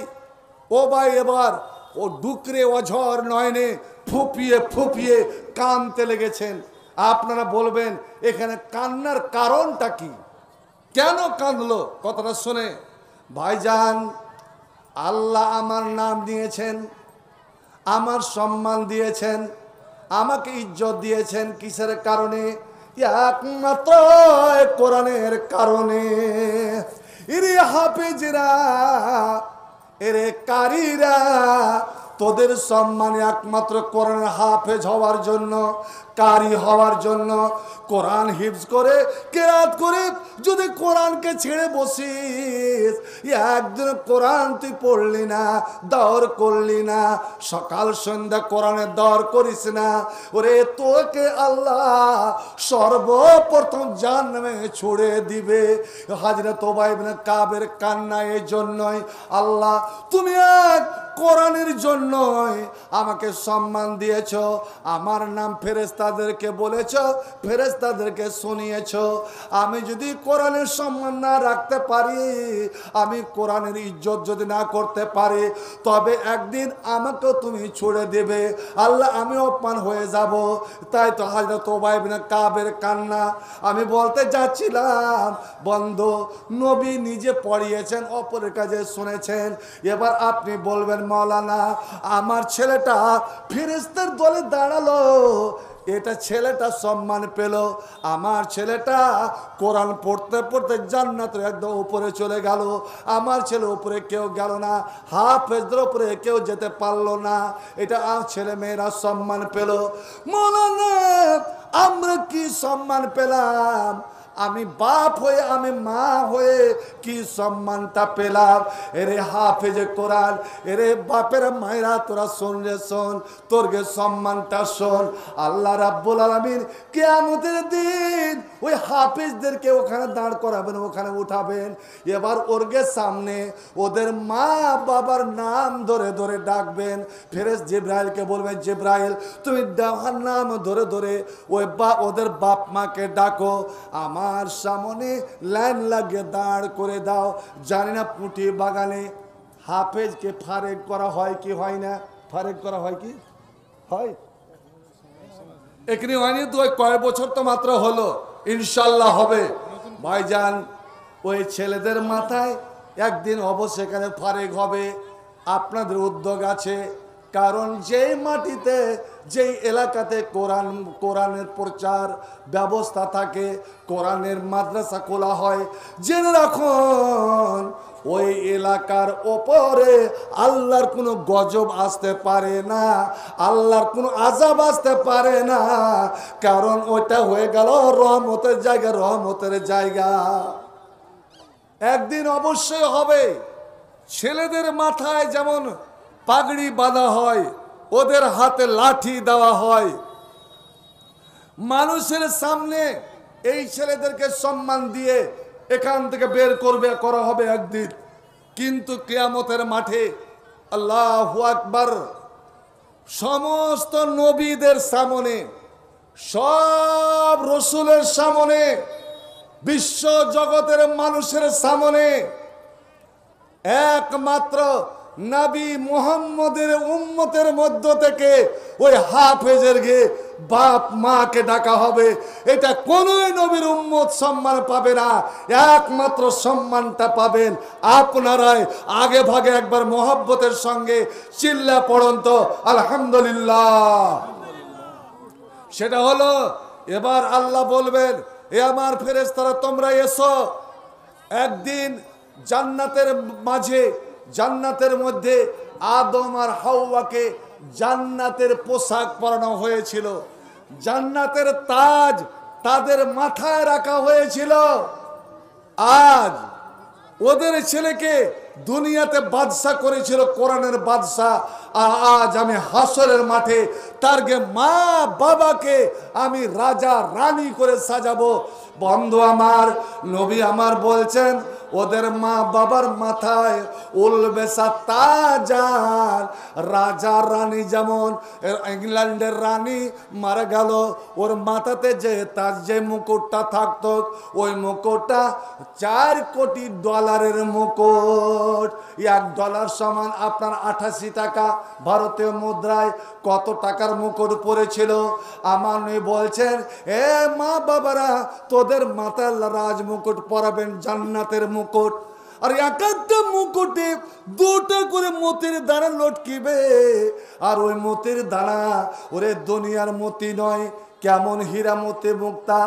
Speaker 1: ওবাই এবার ও ডুকরে অঝর নয়নে ফুপিয়ে ফুপিয়ে কানতে লেগেছেন আপনারা বলবেন এখানে কান্নার কারণটা কি কেন কান্দলো কথাটা শুনে ভাইজান আল্লাহ আমার নাম দিয়েছেন আমার সম্মান দিয়েছেন আমাকে ইজ্জত দিয়েছেন কিসের কারণে একমাত্র কোরআনের কারণে ইরে হাফিজরা এরে কারীরা তোদের সম্মানে একমাত্র কোরআন হাফেজ হওয়ার জন্য কারি হওয়ার জন্য কোরআন হিফজ করে কেরাত করে যদি কোরআনকে ছেড়ে বসিস একদিন কোরআন তুই পড়লি না দর করলি না সকাল সন্ধ্যা কোরআনে দর করিস না ওরে তোকে আল্লাহ সর্বপ্রথম জান নামে ছুড়ে দিবে হাজরা তোবাইব না কাবের কান্না এই জন্যই আল্লাহ তুমি এক কোরআনের জন্যই আমাকে সম্মান দিয়েছ আমার নাম ফেরেস্তা ফেরেস্তাদেরকে বলেছ ফেরেস্তাদেরকে শুনিয়েছ আমি যদি কোরআনের সম্মান না রাখতে পারি আমি কোরআনের ইজ্জত যদি না করতে পারি তবে একদিন আমাকে তুমি ছুড়ে দেবে আল্লাহ আমি অপমান হয়ে যাব তাই তো হাজরত ওবাইবিনা কাবের কান্না আমি বলতে যাচ্ছিলাম বন্ধ নবী নিজে পড়িয়েছেন অপরের কাছে শুনেছেন এবার আপনি বলবেন মৌলানা আমার ছেলেটা ফিরিস্তের দলে দাঁড়ালো এটা ছেলেটা সম্মান পেল আমার ছেলেটা কোরআন পড়তে পড়তে জান্নাত একদম উপরে চলে গেল আমার ছেলে উপরে কেউ গেল না হাফেজদের উপরে কেউ যেতে পারলো না এটা ছেলে মেয়েরা সম্মান পেল মনে আমরা কি সম্মান পেলাম আমি বাপ হয়ে আমি মা হয়ে কি সম্মানটা পেলাম এরে হাফেজে কোরআন এরে বাপের মায়েরা তোরা শোন রে শোন তোরকে সম্মানটা শোন আল্লাহ রাব্বুল আলমিন আমাদের দিন ওই হাফিজদেরকে ওখানে দাঁড় করাবেন ওখানে উঠাবেন এবার ওরগে সামনে ওদের মা বাবার নাম ধরে ধরে ডাকবেন ফেরেস জিব্রাইলকে বলবেন জিব্রাইল তুমি দেওয়ার নাম ধরে ধরে ওই বা ওদের বাপ মাকে ডাকো আমার সামনে লাইন লাগিয়ে দাঁড় করে দাও জানি না পুঁটি বাগানে হাফেজকে ফারেক করা হয় কি হয় না ফারেক করা হয় কি হয় এখানে হয়নি তো কয়েক বছর তো মাত্র হলো ইনশাল্লাহ হবে ভাইজান ওই ছেলেদের মাথায় একদিন অবশ্য এখানে ফারেক হবে আপনাদের উদ্যোগ আছে কারণ যেই মাটিতে যেই এলাকাতে কোরআন কোরআনের প্রচার ব্যবস্থা থাকে কোরআনের মাদ্রাসা খোলা হয় জেনে রাখুন ওই এলাকার ওপরে আল্লাহর কোনো গজব আসতে পারে না আল্লাহর কোনো আজাব আসতে পারে না কারণ ওইটা হয়ে গেল রহমতের জায়গা রহমতের জায়গা একদিন অবশ্যই হবে ছেলেদের মাথায় যেমন পাগড়ি বাঁধা হয় ওদের হাতে লাঠি দেওয়া হয় মানুষের সামনে এই ছেলেদেরকে সম্মান দিয়ে এখান থেকে বের করবে করা হবে একদিন কিন্তু কেয়ামতের মাঠে আল্লাহ আকবার সমস্ত নবীদের সামনে সব রসুলের সামনে বিশ্ব জগতের মানুষের সামনে একমাত্র নাবি মোহাম্মদের উন্মতের মধ্য থেকে ওই হাফেজের গে বাপ মাকে ডাকা হবে এটা কোনোই নবীর উম্মত সম্মান পাবে না একমাত্র সম্মানটা পাবেন আপনারাই আগে ভাগে একবার মোহাব্বতের সঙ্গে চিল্লা পড়ন্ত আলহামদুলিল্লাহ সেটা হলো এবার আল্লাহ বলবেন এ আমার ফেরেস্তারা তোমরা এসো একদিন জান্নাতের মাঝে জান্নাতের মধ্যে আদম আর হাওয়াকে জান্নাতের পোশাক পরানো হয়েছিল জান্নাতের তাজ তাদের মাথায় রাখা হয়েছিল আজ ওদের ছেলেকে দুনিয়াতে বাদশা করেছিল কোরআনের বাদশাহ আজ আমি হাসরের মাঠে তারকে মা বাবাকে আমি রাজা রানী করে সাজাবো বন্ধু আমার নবী আমার বলছেন ওদের মা বাবার মাথায় উলবেসা তাজার রাজা রানী যেমন ইংল্যান্ডের রানী মারা গেল ওর মাথাতে যে তার যে মুকুটটা থাকতো ওই মুকুটটা চার কোটি ডলারের মুকুট এক ডলার সমান আপনার আঠাশি টাকা ভারতীয় মুদ্রায় কত টাকার মুকুট পড়েছিল আমার বলছেন এ মা বাবারা তোদের মাতাল রাজ মুকুট পরাবেন জান্নাতের মুকুট আর এক একটা মুকুটে দুটো করে মতির দানা লটকিবে আর ওই মতির দানা ওরে দুনিয়ার মতি নয় কেমন হীরামতে মুক্তা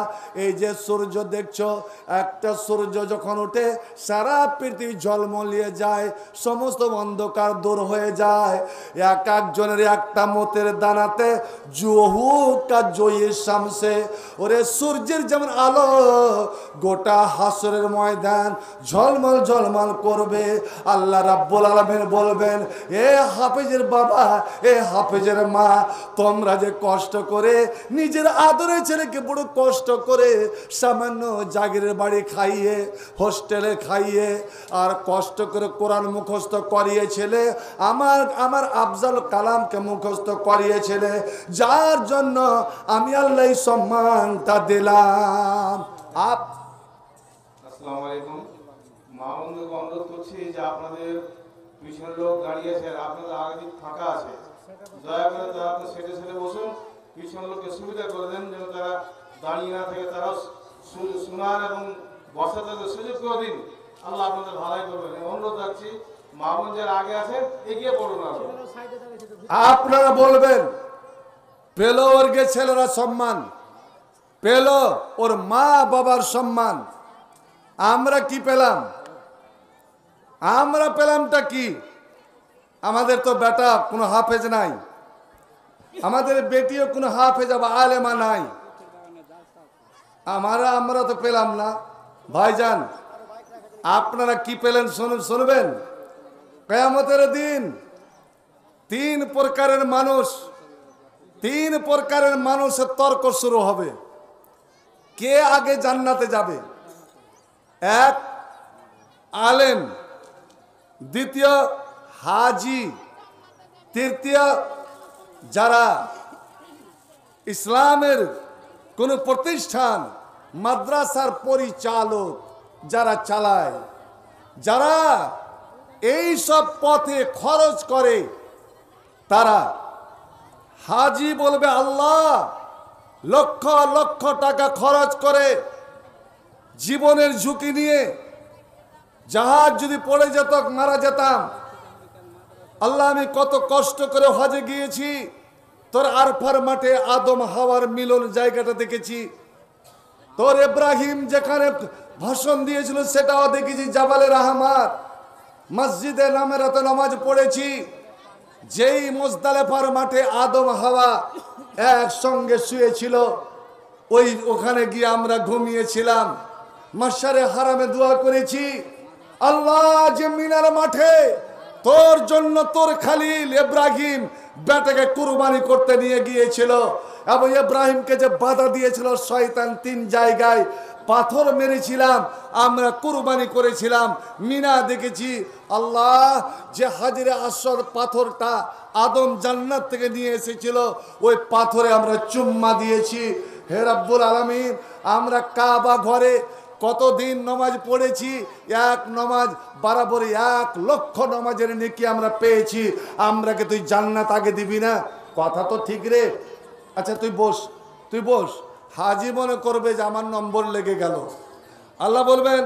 Speaker 1: এই যে সূর্য দেখছ একটা সূর্য যখন ওঠে সারা পৃথিবী ঝলমলিয়ে যায় সমস্ত অন্ধকার দূর হয়ে যায় এক একজনের একটা মতের দানাতে জহু কাজয়ে শামসে ওরে সূর্যের যেমন আলো গোটা হাসরের ময়দান ঝলমল ঝলমল করবে আল্লাহ রাব্বুল আলমের বলবেন এ হাফেজের বাবা এ হাফেজের মা তোমরা যে কষ্ট করে নিজের নিজের আদরে ছেলেকে বড় কষ্ট করে সামান্য জাগিরের বাড়ি খাইয়ে হোস্টেলে খাইয়ে আর কষ্ট করে কোরআন মুখস্থ করিয়ে ছেলে আমার আমার আফজাল কালামকে মুখস্থ করিয়ে ছেলে যার জন্য আমি আল্লাহ সম্মান তা দিলাম আপ আপনাদের পিছনের লোক দাঁড়িয়ে আছে আপনাদের আগে ফাঁকা আছে দয়া করে তারা সেটে সেটে বসুন কৃষ্ণলোককে সুবিধা করে দেন যেন তারা দাঁড়িয়ে না থাকে তারা শোনার এবং বসা তাদের সুযোগ করে দিন আল্লাহ আপনাদের ভালাই করবেন অনুরোধ রাখছি মা আগে আছেন এগিয়ে পড়ুন আপনারা বলবেন পেল ওর গে ছেলেরা সম্মান পেল ওর মা বাবার সম্মান আমরা কি পেলাম আমরা পেলামটা কি আমাদের তো বেটা কোনো হাফেজ নাই আমাদের বেটিও কোনো হাফেজা বা আলেমা নাই আমারা আমরা তো পেলাম না ভাইজান আপনারা কি পেলেন শুনুন শুনবেন কেয়ামতের দিন তিন প্রকারের মানুষ তিন প্রকারের মানুষের তর্ক শুরু হবে কে আগে জান্নাতে যাবে এক আলেম দ্বিতীয় হাজি তৃতীয় যারা ইসলামের কোন প্রতিষ্ঠান মাদ্রাসার পরিচালক যারা চালায় যারা এই সব পথে খরচ করে তারা হাজি বলবে আল্লাহ লক্ষ লক্ষ টাকা খরচ করে জীবনের ঝুঁকি নিয়ে জাহাজ যদি পড়ে যেত মারা যেতাম আল্লাহ আমি কত কষ্ট করে হজে গিয়েছি তোর আরফার মাঠে আদম হাওয়ার মিলন জায়গাটা দেখেছি তোর ইব্রাহিম যেখানে ভাষণ দিয়েছিল সেটাও দেখেছি জাবালের আহমাদ মসজিদে নামের এত নামাজ পড়েছি যেই ফার মাঠে আদম হাওয়া একসঙ্গে শুয়েছিল ওই ওখানে গিয়ে আমরা ঘুমিয়েছিলাম মাসারে হারামে দোয়া করেছি আল্লাহ যে মিনার মাঠে তোর জন্য তোর খালিল এব্রাহিম বেটাকে কুরবানি করতে নিয়ে গিয়েছিল এবং এব্রাহিমকে যে বাধা দিয়েছিল শয়তান তিন জায়গায় পাথর মেরেছিলাম আমরা কুরবানি করেছিলাম মিনা দেখেছি আল্লাহ যে হাজিরে আসর পাথরটা আদম জান্নাত থেকে নিয়ে এসেছিল ওই পাথরে আমরা চুম্মা দিয়েছি হেরাব্বুল আলমিন আমরা কাবা ঘরে কতদিন নমাজ পড়েছি এক নমাজ বরাবর এক লক্ষ নমাজের নেকি আমরা পেয়েছি আমরাকে তুই জান্নাত আগে দিবি না কথা তো ঠিক রে আচ্ছা তুই বস তুই বস হাজি মনে করবে যে আমার নম্বর লেগে গেল আল্লাহ বলবেন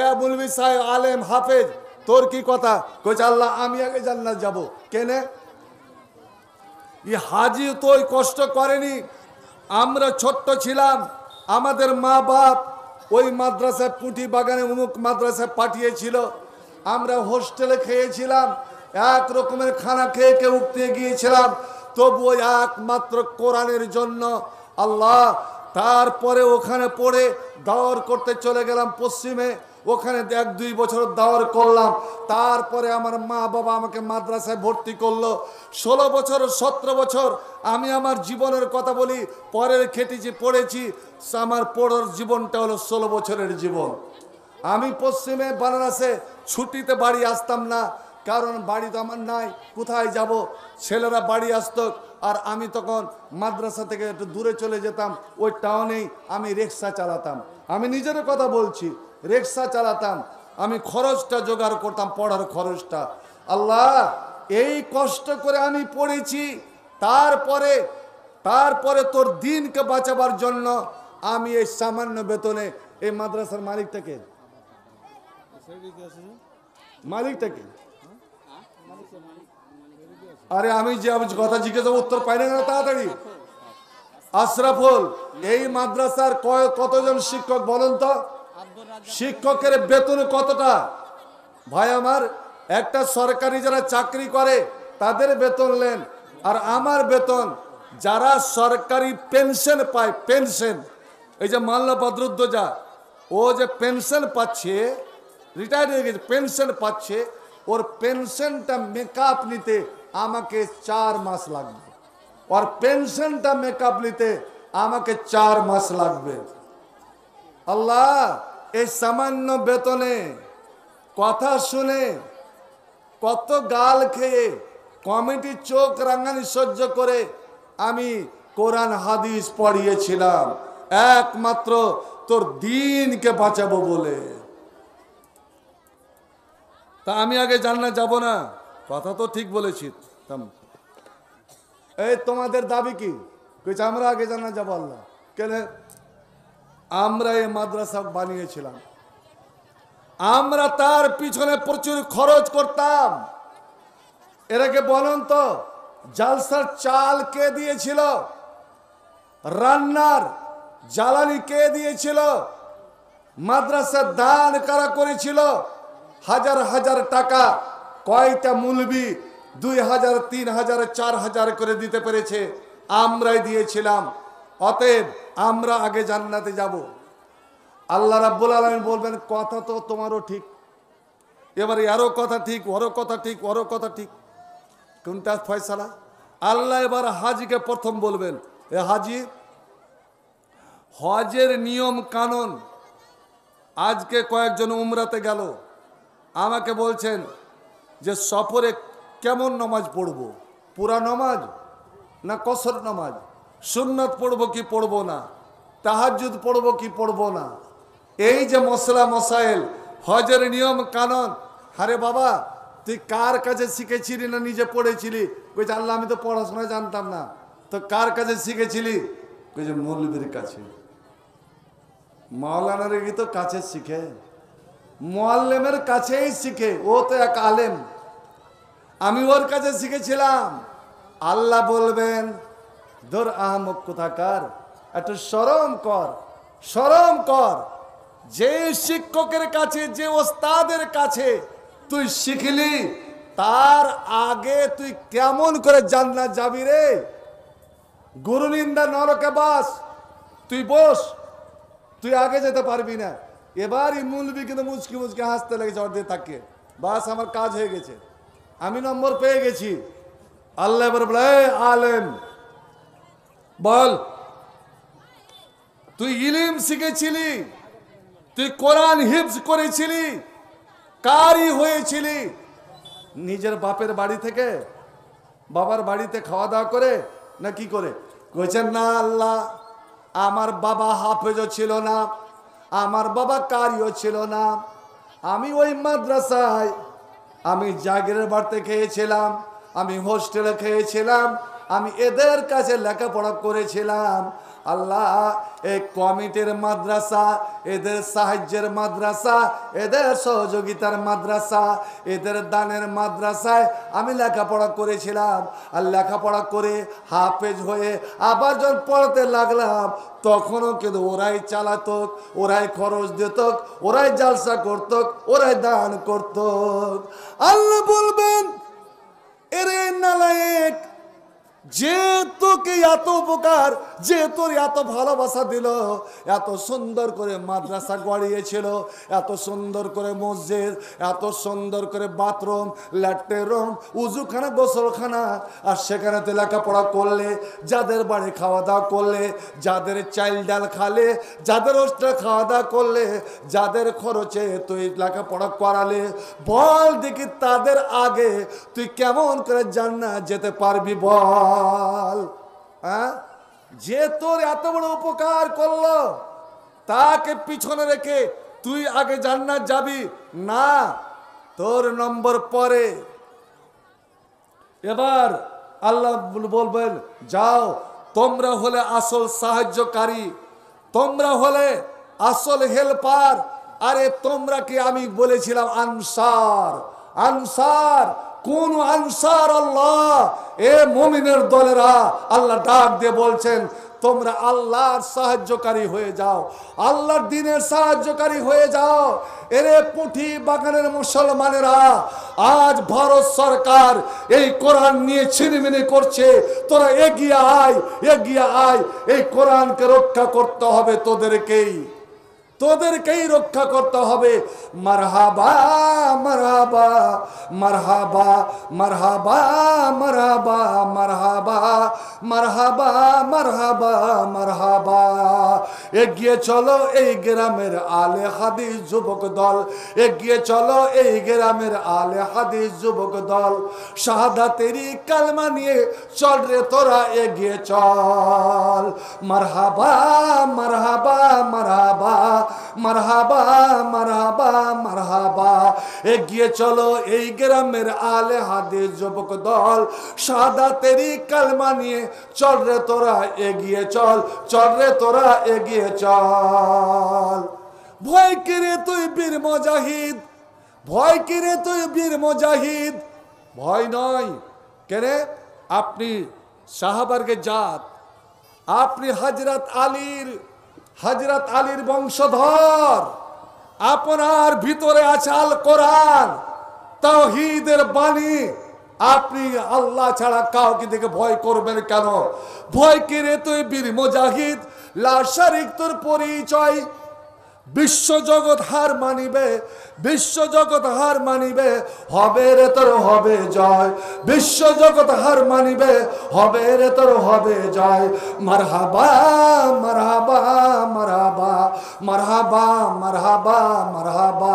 Speaker 1: এ বলবি সাহেব আলেম হাফেজ তোর কি কথা কইছে আল্লাহ আমি আগে জান্নাত যাব কেনে ই হাজি তো কষ্ট করেনি আমরা ছোট্ট ছিলাম আমাদের মা বাপ ওই মাদ্রাসা পুঁটি বাগানে উমুক মাদ্রাসা পাঠিয়েছিল আমরা হোস্টেলে খেয়েছিলাম এক রকমের খানা খেয়ে কে উঠতে গিয়েছিলাম তবুও একমাত্র কোরআনের জন্য আল্লাহ তারপরে ওখানে পড়ে দাওয়ার করতে চলে গেলাম পশ্চিমে ওখানে এক দুই বছর দাওয়ার করলাম তারপরে আমার মা বাবা আমাকে মাদ্রাসায় ভর্তি করলো ষোলো বছর সতেরো বছর আমি আমার জীবনের কথা বলি পরের যে পড়েছি আমার পড়ার জীবনটা হলো ষোলো বছরের জীবন আমি পশ্চিমে বানারসে ছুটিতে বাড়ি আসতাম না কারণ বাড়ি তো আমার নাই কোথায় যাব ছেলেরা বাড়ি আসত আর আমি তখন মাদ্রাসা থেকে একটু দূরে চলে যেতাম ওই টাউনেই আমি রিক্সা চালাতাম আমি নিজের কথা বলছি রিক্সা চালাতাম আমি খরচটা জোগাড় করতাম পড়ার খরচটা আল্লাহ এই কষ্ট করে আমি পড়েছি তারপরে তারপরে তোর দিনকে বাঁচাবার জন্য আমি এই সামান্য বেতনে এই মাদ্রাসার মালিকটাকে মালিকটাকে আরে আমি যে কথা জিজ্ঞেস উত্তর পাই না তাড়াতাড়ি আশরাফুল এই মাদ্রাসার কতজন শিক্ষক বলেন তো শিক্ষকের বেতন কতটা ভাই আমার একটা সরকারি যারা চাকরি করে তাদের বেতন নেন আর আমার বেতন যারা সরকারি পেনশন পায় পেনশন এই যে মাল্লা বদরুদ্দোজা ও যে পেনশন পাচ্ছে রিটায়ার হয়ে গেছে পেনশন পাচ্ছে ওর পেনশনটা মেকআপ নিতে আমাকে চার মাস লাগবে ওর পেনশনটা মেকআপ নিতে আমাকে চার মাস লাগবে আল্লাহ এই সামান্য বেতনে কথা শুনে কত গাল খেয়ে কমিটির চোখ রাঙানি সহ্য করে আমি কোরআন হাদিস পড়িয়েছিলাম একমাত্র তোর দিনকে বাঁচাবো বলে তা আমি আগে জান্নাত যাব না কথা তো ঠিক বলেছি এই তোমাদের দাবি কি আমরা আগে জানা যাবো আল্লাহ কেন আমরা এই মাদ্রাসা বানিয়েছিলাম আমরা তার পিছনে প্রচুর খরচ করতাম এরাকে বলুন তো জালসার চাল কে দিয়েছিল রান্নার জ্বালানি কে দিয়েছিল মাদ্রাসার দান কারা করেছিল হাজার হাজার টাকা কয়টা মুলবি দুই হাজার তিন হাজার চার হাজার করে দিতে পেরেছে আমরাই দিয়েছিলাম অতএব আমরা আগে জান্নাতে যাব আল্লাহ রাব্বুল আলমিন বলবেন কথা তো তোমারও ঠিক এবার এরও কথা ঠিক ওরও কথা ঠিক ওরও কথা ঠিক কোনটা ফয়সালা আল্লাহ এবার হাজিকে প্রথম বলবেন এ হাজি হজের নিয়ম কানুন আজকে কয়েকজন উমরাতে গেল আমাকে বলছেন যে সফরে কেমন নমাজ পড়ব পুরা নমাজ না কসর নমাজ সুন্নত পড়ব কি পড়ব না তাহাজুদ পড়ব কি পড়ব না এই যে মশলা মশাইল হজের নিয়ম কানন হারে বাবা তুই কার কাছে শিখেছিলি না নিজে পড়েছিলি কই আল্লাহ আমি তো পড়াশোনা জানতাম না তো কার কাছে শিখেছিলি কই যে মৌলবীর কাছে মাওলানার কি তো কাছে শিখে মোয়াল্লেমের কাছেই শিখে ও তো এক আলেম আমি ওর কাছে শিখেছিলাম আল্লাহ বলবেন ধর আহমক কোথাকার একটু সরম কর সরম কর যে শিক্ষকের কাছে যে ওস্তাদের কাছে তুই শিখলি তার আগে তুই কেমন করে জানলা যাবি রে গুরু নিন্দা নরকে বাস তুই বস তুই আগে যেতে পারবি না এবারই মূলবি কিন্তু মুচকি মুচকি হাসতে লেগেছে অর্ধে তাকে বাস আমার কাজ হয়ে গেছে আমি নম্বর পেয়ে গেছি আল্লাহ বলে আলেম বল তুই ইলিম শিখেছিলি তুই কোরআন হিফজ করেছিলি কারি হয়েছিলি নিজের বাপের বাড়ি থেকে বাবার বাড়িতে খাওয়া দাওয়া করে না কি করে কইছেন না আল্লাহ আমার বাবা হাফেজও ছিল না আমার বাবা কারিও ছিল না আমি ওই মাদ্রাসায় আমি জাগিরের বাড়িতে খেয়েছিলাম আমি হোস্টেলে খেয়েছিলাম আমি এদের কাছে লেখাপড়া করেছিলাম আল্লাহ এই কমিটির মাদ্রাসা এদের সাহায্যের মাদ্রাসা এদের সহযোগিতার মাদ্রাসা এদের দানের মাদ্রাসায় আমি লেখাপড়া করেছিলাম আর লেখাপড়া করে হাফেজ হয়ে আবার যখন পড়াতে লাগলাম তখনও কিন্তু ওরাই চালাতক ওরাই খরচ দিত ওরাই জালসা করত ওরাই দান করত আল্লাহ বলবেন এরে নালায়েক যেহেতু কি এত উপকার যে তোর এত ভালোবাসা দিল এত সুন্দর করে মাদ্রাসা গড়িয়েছিল এত সুন্দর করে মসজিদ এত সুন্দর করে বাথরুম ল্যাট্রিন রুম উজুখানা গোসলখানা আর সেখানে তো লেখাপড়া করলে যাদের বাড়ি খাওয়া দাওয়া করলে যাদের চাইল ডাল খালে যাদের হোস্টেল খাওয়া দাওয়া করলে যাদের খরচে তুই লেখাপড়া করালে বল দেখি তাদের আগে তুই কেমন করে না যেতে পারবি বল হ্যাঁ যে তোর এত বড় উপকার করলো তাকে পিছনে রেখে তুই আগে জান্নাত যাবি না তোর নম্বর পরে এবার আল্লাহ বলবেন যাও তোমরা হলে আসল সাহায্যকারী তোমরা হলে আসল হেল্পার আরে তোমরা কি আমি বলেছিলাম আনসার আনসার কোন আনসার আল্লাহ এ মমিনের দলেরা আল্লাহ ডাক দিয়ে বলছেন তোমরা আল্লাহর সাহায্যকারী হয়ে যাও আল্লাহর দিনের সাহায্যকারী হয়ে যাও এরে পুঁঠি বাগানের মুসলমানেরা আজ ভারত সরকার এই কোরআন নিয়ে ছিনিমিনি করছে তোরা এগিয়ে আয় এগিয়ে আয় এই কোরআনকে রক্ষা করতে হবে তোদেরকেই তোদেরকেই রক্ষা করতে হবে মারহাবা মারহাবা মারহাবা মারহাবা মারহাবা মারহাবা মারহাবা মারহাবা মারহাবা এগিয়ে চলো এই গ্রামের আলে হাদি যুবক দল এগিয়ে চলো এই গ্রামের আলে হাদি যুবক দল শাহাদাতেরই কালমা নিয়ে চল রে তোরা এগিয়ে চল মারহাবা মারহাবা মারহাবা মারহাবা মারহাবা মারহাবা এগিয়ে চলো এই গ্রামের আলে হাদে যুবক দল সাদা তেরি কালমা নিয়ে চল রে তোরা এগিয়ে চল চল রে তোরা এগিয়ে চল ভয় কিরে তুই বীর মজাহিদ ভয় কিরে তুই বীর মজাহিদ ভয় নয় কেনে আপনি সাহাবারকে জাত আপনি হজরত আলীর হজরত আলীর বংশধর আপনার ভিতরে আছে আল কোরআন তাহিদের বাণী আপনি আল্লাহ ছাড়া কাউকে দেখে ভয় করবেন কেন ভয় কেড়ে তুই বীর মুজাহিদ লাশারিক তোর পরিচয় বিশ্বজগৎ হার মানিবে বিশ্বজগৎ হার মানিবে হবে রে তোর হবে জয় বিশ্বজগৎ হার মানিবে হবে রে তোর হবে জয় মারহাবা মারহাবা মারহাবা মারহাবা মারহাবা মারহাবা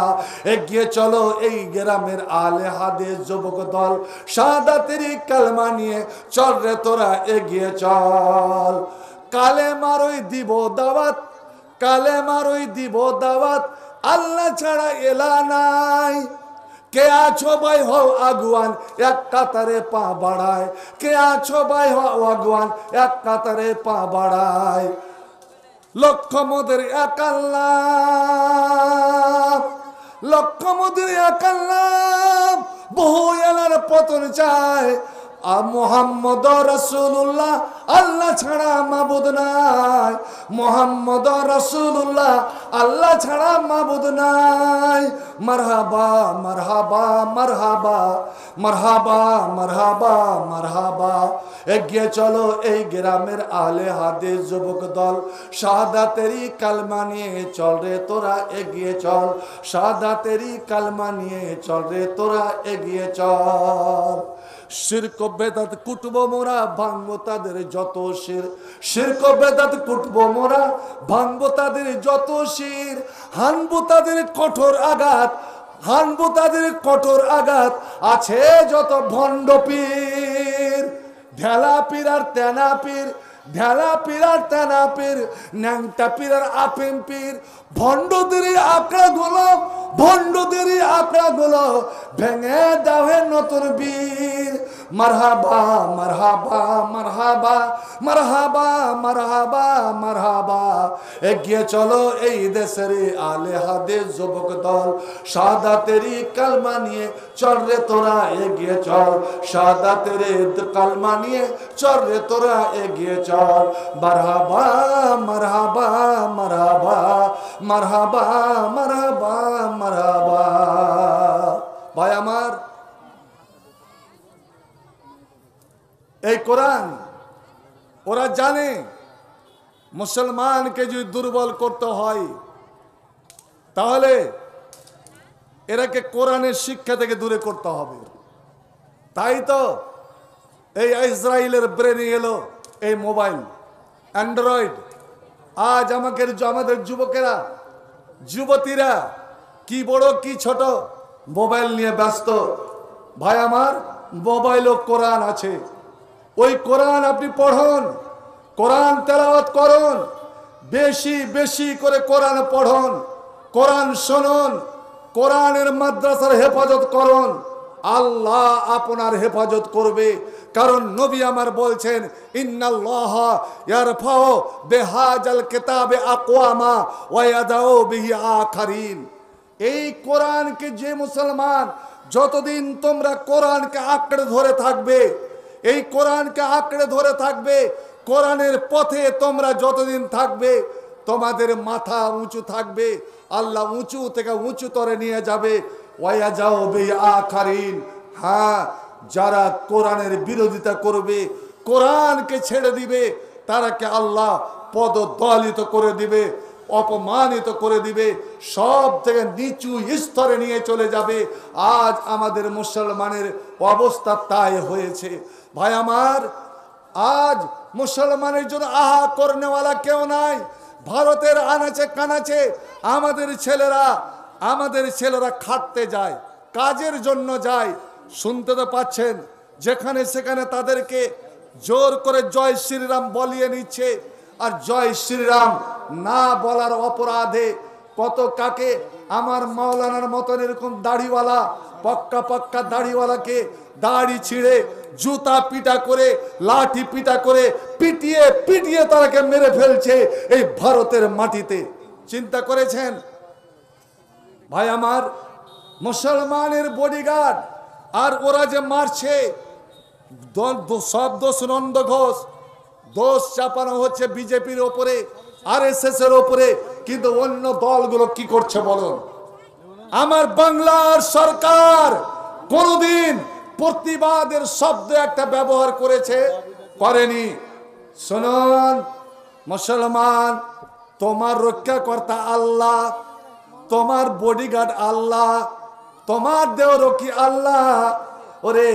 Speaker 1: এগিয়ে চলো এই গ্রামের আলে হাদে যুবক দল সাদা তেরি কালমা নিয়ে চল রে তোরা এগিয়ে চল কালে মারই দিব দাওয়াত কালেমার ওই দিব দাওয়াত আল্লাহ ছাড়া এলা নাই কে আছো ভাই হও আগুয়ান এক কাতারে পা বাড়ায় কে আছো ভাই হও আগুয়ান এক কাতারে পা বাড়ায় লক্ষ মোদের এক আল্লাহ লক্ষ মোদের এক আল্লাহ বহু এলার পতন চায় মোহাম্মদ রসুল্লাহ আল্লাহ ছাড়া মাবুদ নাই মোহাম্মদ রসুল্লাহ আল্লাহ ছাড়া মাবুদ নাই মারহাবা মারহাবা মারহাবা মারহাবা মারহাবা মারহাবা এগিয়ে চলো এই গ্রামের আলে হাতে যুবক দল শাহাদাতেরই কালমা নিয়ে চল রে তোরা এগিয়ে চল শাহাদাতেরই কালমা নিয়ে চল রে তোরা এগিয়ে চল শিরক বেদাত কুটব মোরা ভাঙবো তাদের যত শির শিরক বেদাত কুটব মোরা ভাঙবো তাদের যত শির হানবো তাদের কঠোর আঘাত হানবো তাদের কঠোর আঘাত আছে যত ভণ্ডপীর ঢেলা পীর আর তেনা পীর ঢেলা পিরার টানা পীর ন্যাংটা পিরার আপিম পীর ভণ্ডদেরই আঁকড়া গুলো ভণ্ডদেরই আঁকড়া গুলো ভেঙে দাহে নতুন বীর মারহাবা মারহাবা মারহাবা মারহাবা মারহাবা মারহাবা এগিয়ে চলো এই দেশের আলে হাদে যুবক দল সাদা তেরি কালমা নিয়ে চল রে তোরা এগিয়ে চল সাদা তেরে কালমা নিয়ে চল রে তোরা এগিয়ে চল মারহাবা মারহাবা মারহাবা মারহাবা মারহাবা মারহাবা ভাই আমার এই কোরআন ওরা জানে মুসলমানকে যদি দুর্বল করতে হয় তাহলে এরাকে কোরআনের শিক্ষা থেকে দূরে করতে হবে তাই তো এই ইসরায়েলের ব্রেনে এলো এই মোবাইল অ্যান্ড্রয়েড আজ আমাকে আমাদের যুবকেরা যুবতীরা কি বড় কি ছোট মোবাইল নিয়ে ব্যস্ত ভাই আমার মোবাইল ও কোরআন আছে ওই কোরআন আপনি পড়ুন কোরআন তেলাওয়াত করুন বেশি বেশি করে কোরআন পড়ুন কোরআন শুনুন কোরআনের মাদ্রাসার হেফাজত করুন আল্লাহ আপনার হেফাজত করবে কারণ নবী আমার বলছেন ইন্নাল্লাহ আখারিন এই কোরআনকে যে মুসলমান যতদিন তোমরা কোরআনকে আঁকড়ে ধরে থাকবে এই কোরআনকে আঁকড়ে ধরে থাকবে কোরআনের পথে তোমরা যতদিন থাকবে তোমাদের মাথা উঁচু থাকবে আল্লাহ উঁচু থেকে উঁচু তরে নিয়ে যাবে ওয়া যাও বে আখারিন হ্যাঁ যারা কোরআনের বিরোধিতা করবে কোরআনকে ছেড়ে দিবে তারাকে আল্লাহ পদ দলিত করে দিবে অপমানিত করে দিবে সব থেকে নিচু স্তরে নিয়ে চলে যাবে আজ আমাদের মুসলমানের অবস্থা তাই হয়েছে ভাই আমার আজ মুসলমানের জন্য আহা করনেওয়ালা কেউ নাই ভারতের আনাচে কানাচে আমাদের ছেলেরা আমাদের ছেলেরা খাটতে যায় কাজের জন্য যায় শুনতে তো পাচ্ছেন যেখানে সেখানে তাদেরকে জোর করে জয় শ্রীরাম বলিয়ে নিচ্ছে আর জয় শ্রীরাম না বলার অপরাধে কত কাকে আমার মাওলানার মতন এরকম দাড়িওয়ালা পক্কা পক্কা দাড়িওয়ালাকে দাড়ি ছিঁড়ে জুতা পিটা করে লাঠি পিটা করে পিটিয়ে পিটিয়ে তারাকে মেরে ফেলছে এই ভারতের মাটিতে চিন্তা করেছেন ভাই আমার মুসলমানের বডিগার্ড আর ওরা যে মারছে সব দোষ নন্দ ঘোষ দোষ চাপানো হচ্ছে বিজেপির ওপরে আর এস এস এর ওপরে কিন্তু অন্য দলগুলো কি করছে বলুন আমার বাংলার সরকার কোনদিন প্রতিবাদের শব্দ একটা ব্যবহার করেছে করেনি শুনুন মুসলমান তোমার রক্ষাকর্তা আল্লাহ তোমার বডিগার্ড আল্লাহ তোমার দেহ রক্ষী আল্লাহ ওরে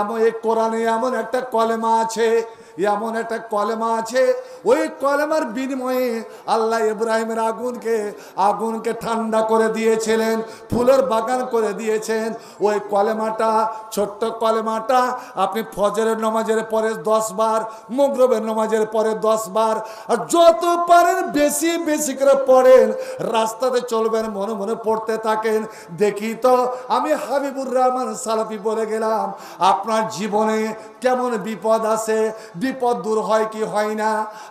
Speaker 1: এমন কোরআনে এমন একটা কলেমা আছে এমন একটা কলেমা আছে ওই কলেমার বিনিময়ে আল্লাহ ইব্রাহিমের আগুনকে আগুনকে ঠান্ডা করে দিয়েছিলেন ফুলের বাগান করে দিয়েছেন ওই কলেমাটা ছোট্ট কলেমাটা আপনি ফজরের নমাজের পরে দশবার মগরবের নমাজের পরে দশবার আর যত পারেন বেশি বেশি করে পড়েন রাস্তাতে চলবেন মনে মনে পড়তে থাকেন দেখি তো আমি হাবিবুর রহমান সালাফি বলে গেলাম আপনার জীবনে কেমন বিপদ আছে বিপদ দূর হয় কি হয় না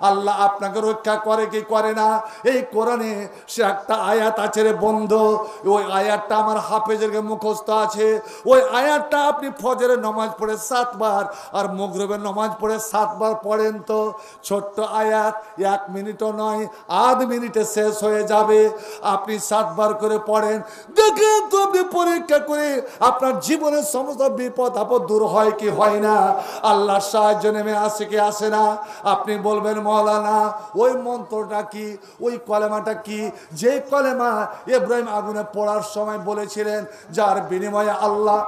Speaker 1: আল্লাহ আপনাকে রক্ষা করে কি করে না এই কোরআনে সে একটা আয়াত আছে রে বন্ধ ওই আয়াতটা আমার হাফেজের মুখস্থ আছে ওই আয়াতটা আপনি ফজরে নমাজ পড়ে সাতবার আর মগরবের নমাজ পড়ে সাতবার পড়েন তো ছোট্ট আয়াত এক মিনিটও নয় আধ মিনিটে শেষ হয়ে যাবে আপনি সাতবার করে পড়েন দেখেন তো আপনি পরীক্ষা করে আপনার জীবনের সমস্ত বিপদ আপদ দূর হয় কি হয় না আল্লাহর সাহায্য নেমে আসে কি আসে না আপনি বলবেন মৌলানা ওই মন্ত্রটা কি ওই কলেমাটা কি যে কলেমা ইব্রাহিম আগুনে পড়ার সময় বলেছিলেন যার বিনিময়ে আল্লাহ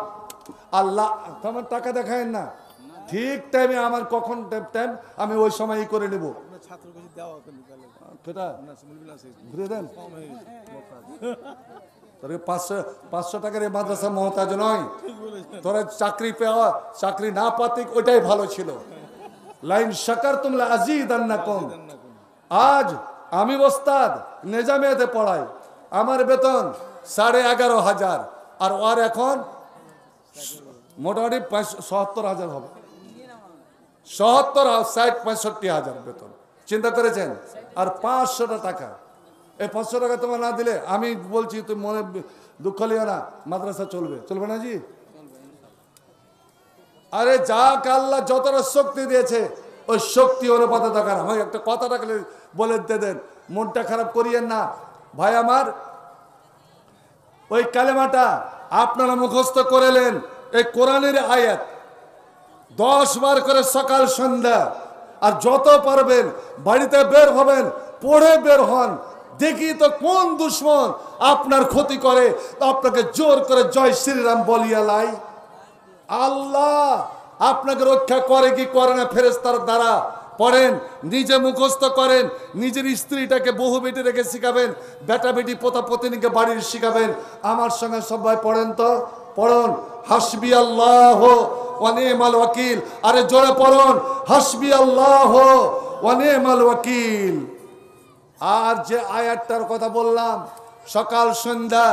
Speaker 1: আল্লাহ তোমার টাকা দেখায় না ঠিক টাইমে আমার কখন টাইম আমি ওই সময় করে নেব ঘুরে দেন পাঁচশো পাঁচশো টাকার এই মাদ্রাসা মহতাজ নয় চাকরি পাওয়া চাকরি না পাতে ভালো ছিল লাইন আজই দান না কম আজ আমি পড়াই আমার বেতন সাড়ে এগারো হাজার আর ওর এখন মোটামুটি সত্তর হাজার হবে সত্তর ষাট পঁয়ষট্টি হাজার বেতন চিন্তা করেছেন আর পাঁচশোটা টাকা এই পাঁচশো টাকা তোমার না দিলে আমি বলছি তুমি মনে দুঃখ লিও না মাদ্রাসা চলবে চলবে না জি আরে যা কাল্লা যতটা শক্তি দিয়েছে ওই শক্তি অনুপাতে দেখান আমাকে একটা কথা রাখলে বলে দিতে দেন মনটা খারাপ করিয়েন না ভাই আমার ওই কালেমাটা আপনারা মুখস্থ করেলেন এই কোরআনের আয়াত দশ বার করে সকাল সন্ধ্যা আর যত পারবেন বাড়িতে বের হবেন পড়ে বের হন দেখি তো কোন দুশ্মন আপনার ক্ষতি করে আপনাকে জোর করে জয় শ্রীরাম বলিয়া লাই আল্লাহ আপনাকে রক্ষা করে কি করে না ফেরেস্তার দ্বারা পড়েন নিজে মুখস্থ করেন নিজের স্ত্রীটাকে বহু বেটি রেখে শিখাবেন বেটা বেটি পোতা পতিনীকে বাড়ির শিখাবেন আমার সঙ্গে সবাই পড়েন তো পড়ন হাসবি আল্লাহ ওয়ানেমাল ওয়াকিল আরে জোরে পড়ন হাসবি আল্লাহ ওয়ানেমাল ওয়াকিল আর যে আয়াতটার কথা বললাম সকাল সন্ধ্যা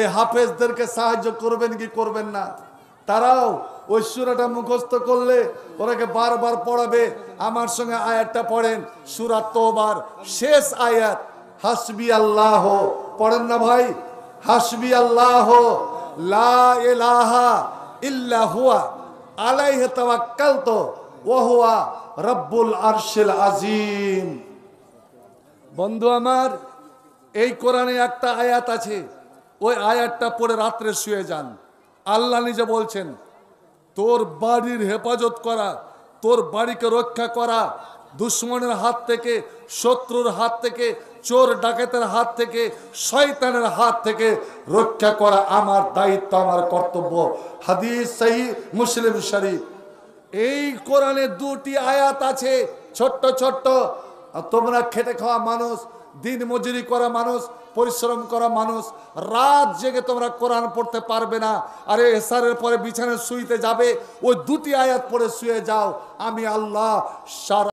Speaker 1: এই হাফেজদেরকে সাহায্য করবেন কি করবেন না তারাও ওই সুরাটা মুখস্থ করলে ওরাকে বারবার পড়াবে আমার সঙ্গে আয়াতটা পড়েন সুরা তোবার শেষ আয়াত হাসবি আল্লাহ পড়েন না ভাই হাসবি আল্লাহ লা ইলাহা ইল্লা হুয়া আলাইহি তাওয়াক্কালতু ওয়া হুয়া রব্বুল আরশেল আজিম বন্ধু আমার এই কোরআনে একটা আয়াত আছে ওই আয়াতটা পড়ে রাত্রে শুয়ে যান আল্লাহ নিজে বলছেন তোর বাড়ির হেফাজত করা তোর বাড়িকে রক্ষা করা দুশ্মনের হাত থেকে শত্রুর হাত থেকে চোর ডাকাতের হাত থেকে শয়তানের হাত থেকে রক্ষা করা আমার দায়িত্ব আমার কর্তব্য হাদিস সাহি মুসলিম শরীফ এই কোরআনে দুটি আয়াত আছে ছোট্ট ছোট্ট আর তোমরা খেটে খাওয়া মানুষ দিন মজুরি করা মানুষ পরিশ্রম করা মানুষ রাত জেগে তোমরা কোরআন পড়তে পারবে না আরে এসারের পরে বিছানায় শুইতে যাবে ওই দুটি আয়াত পরে শুয়ে যাও আমি আল্লাহ সারা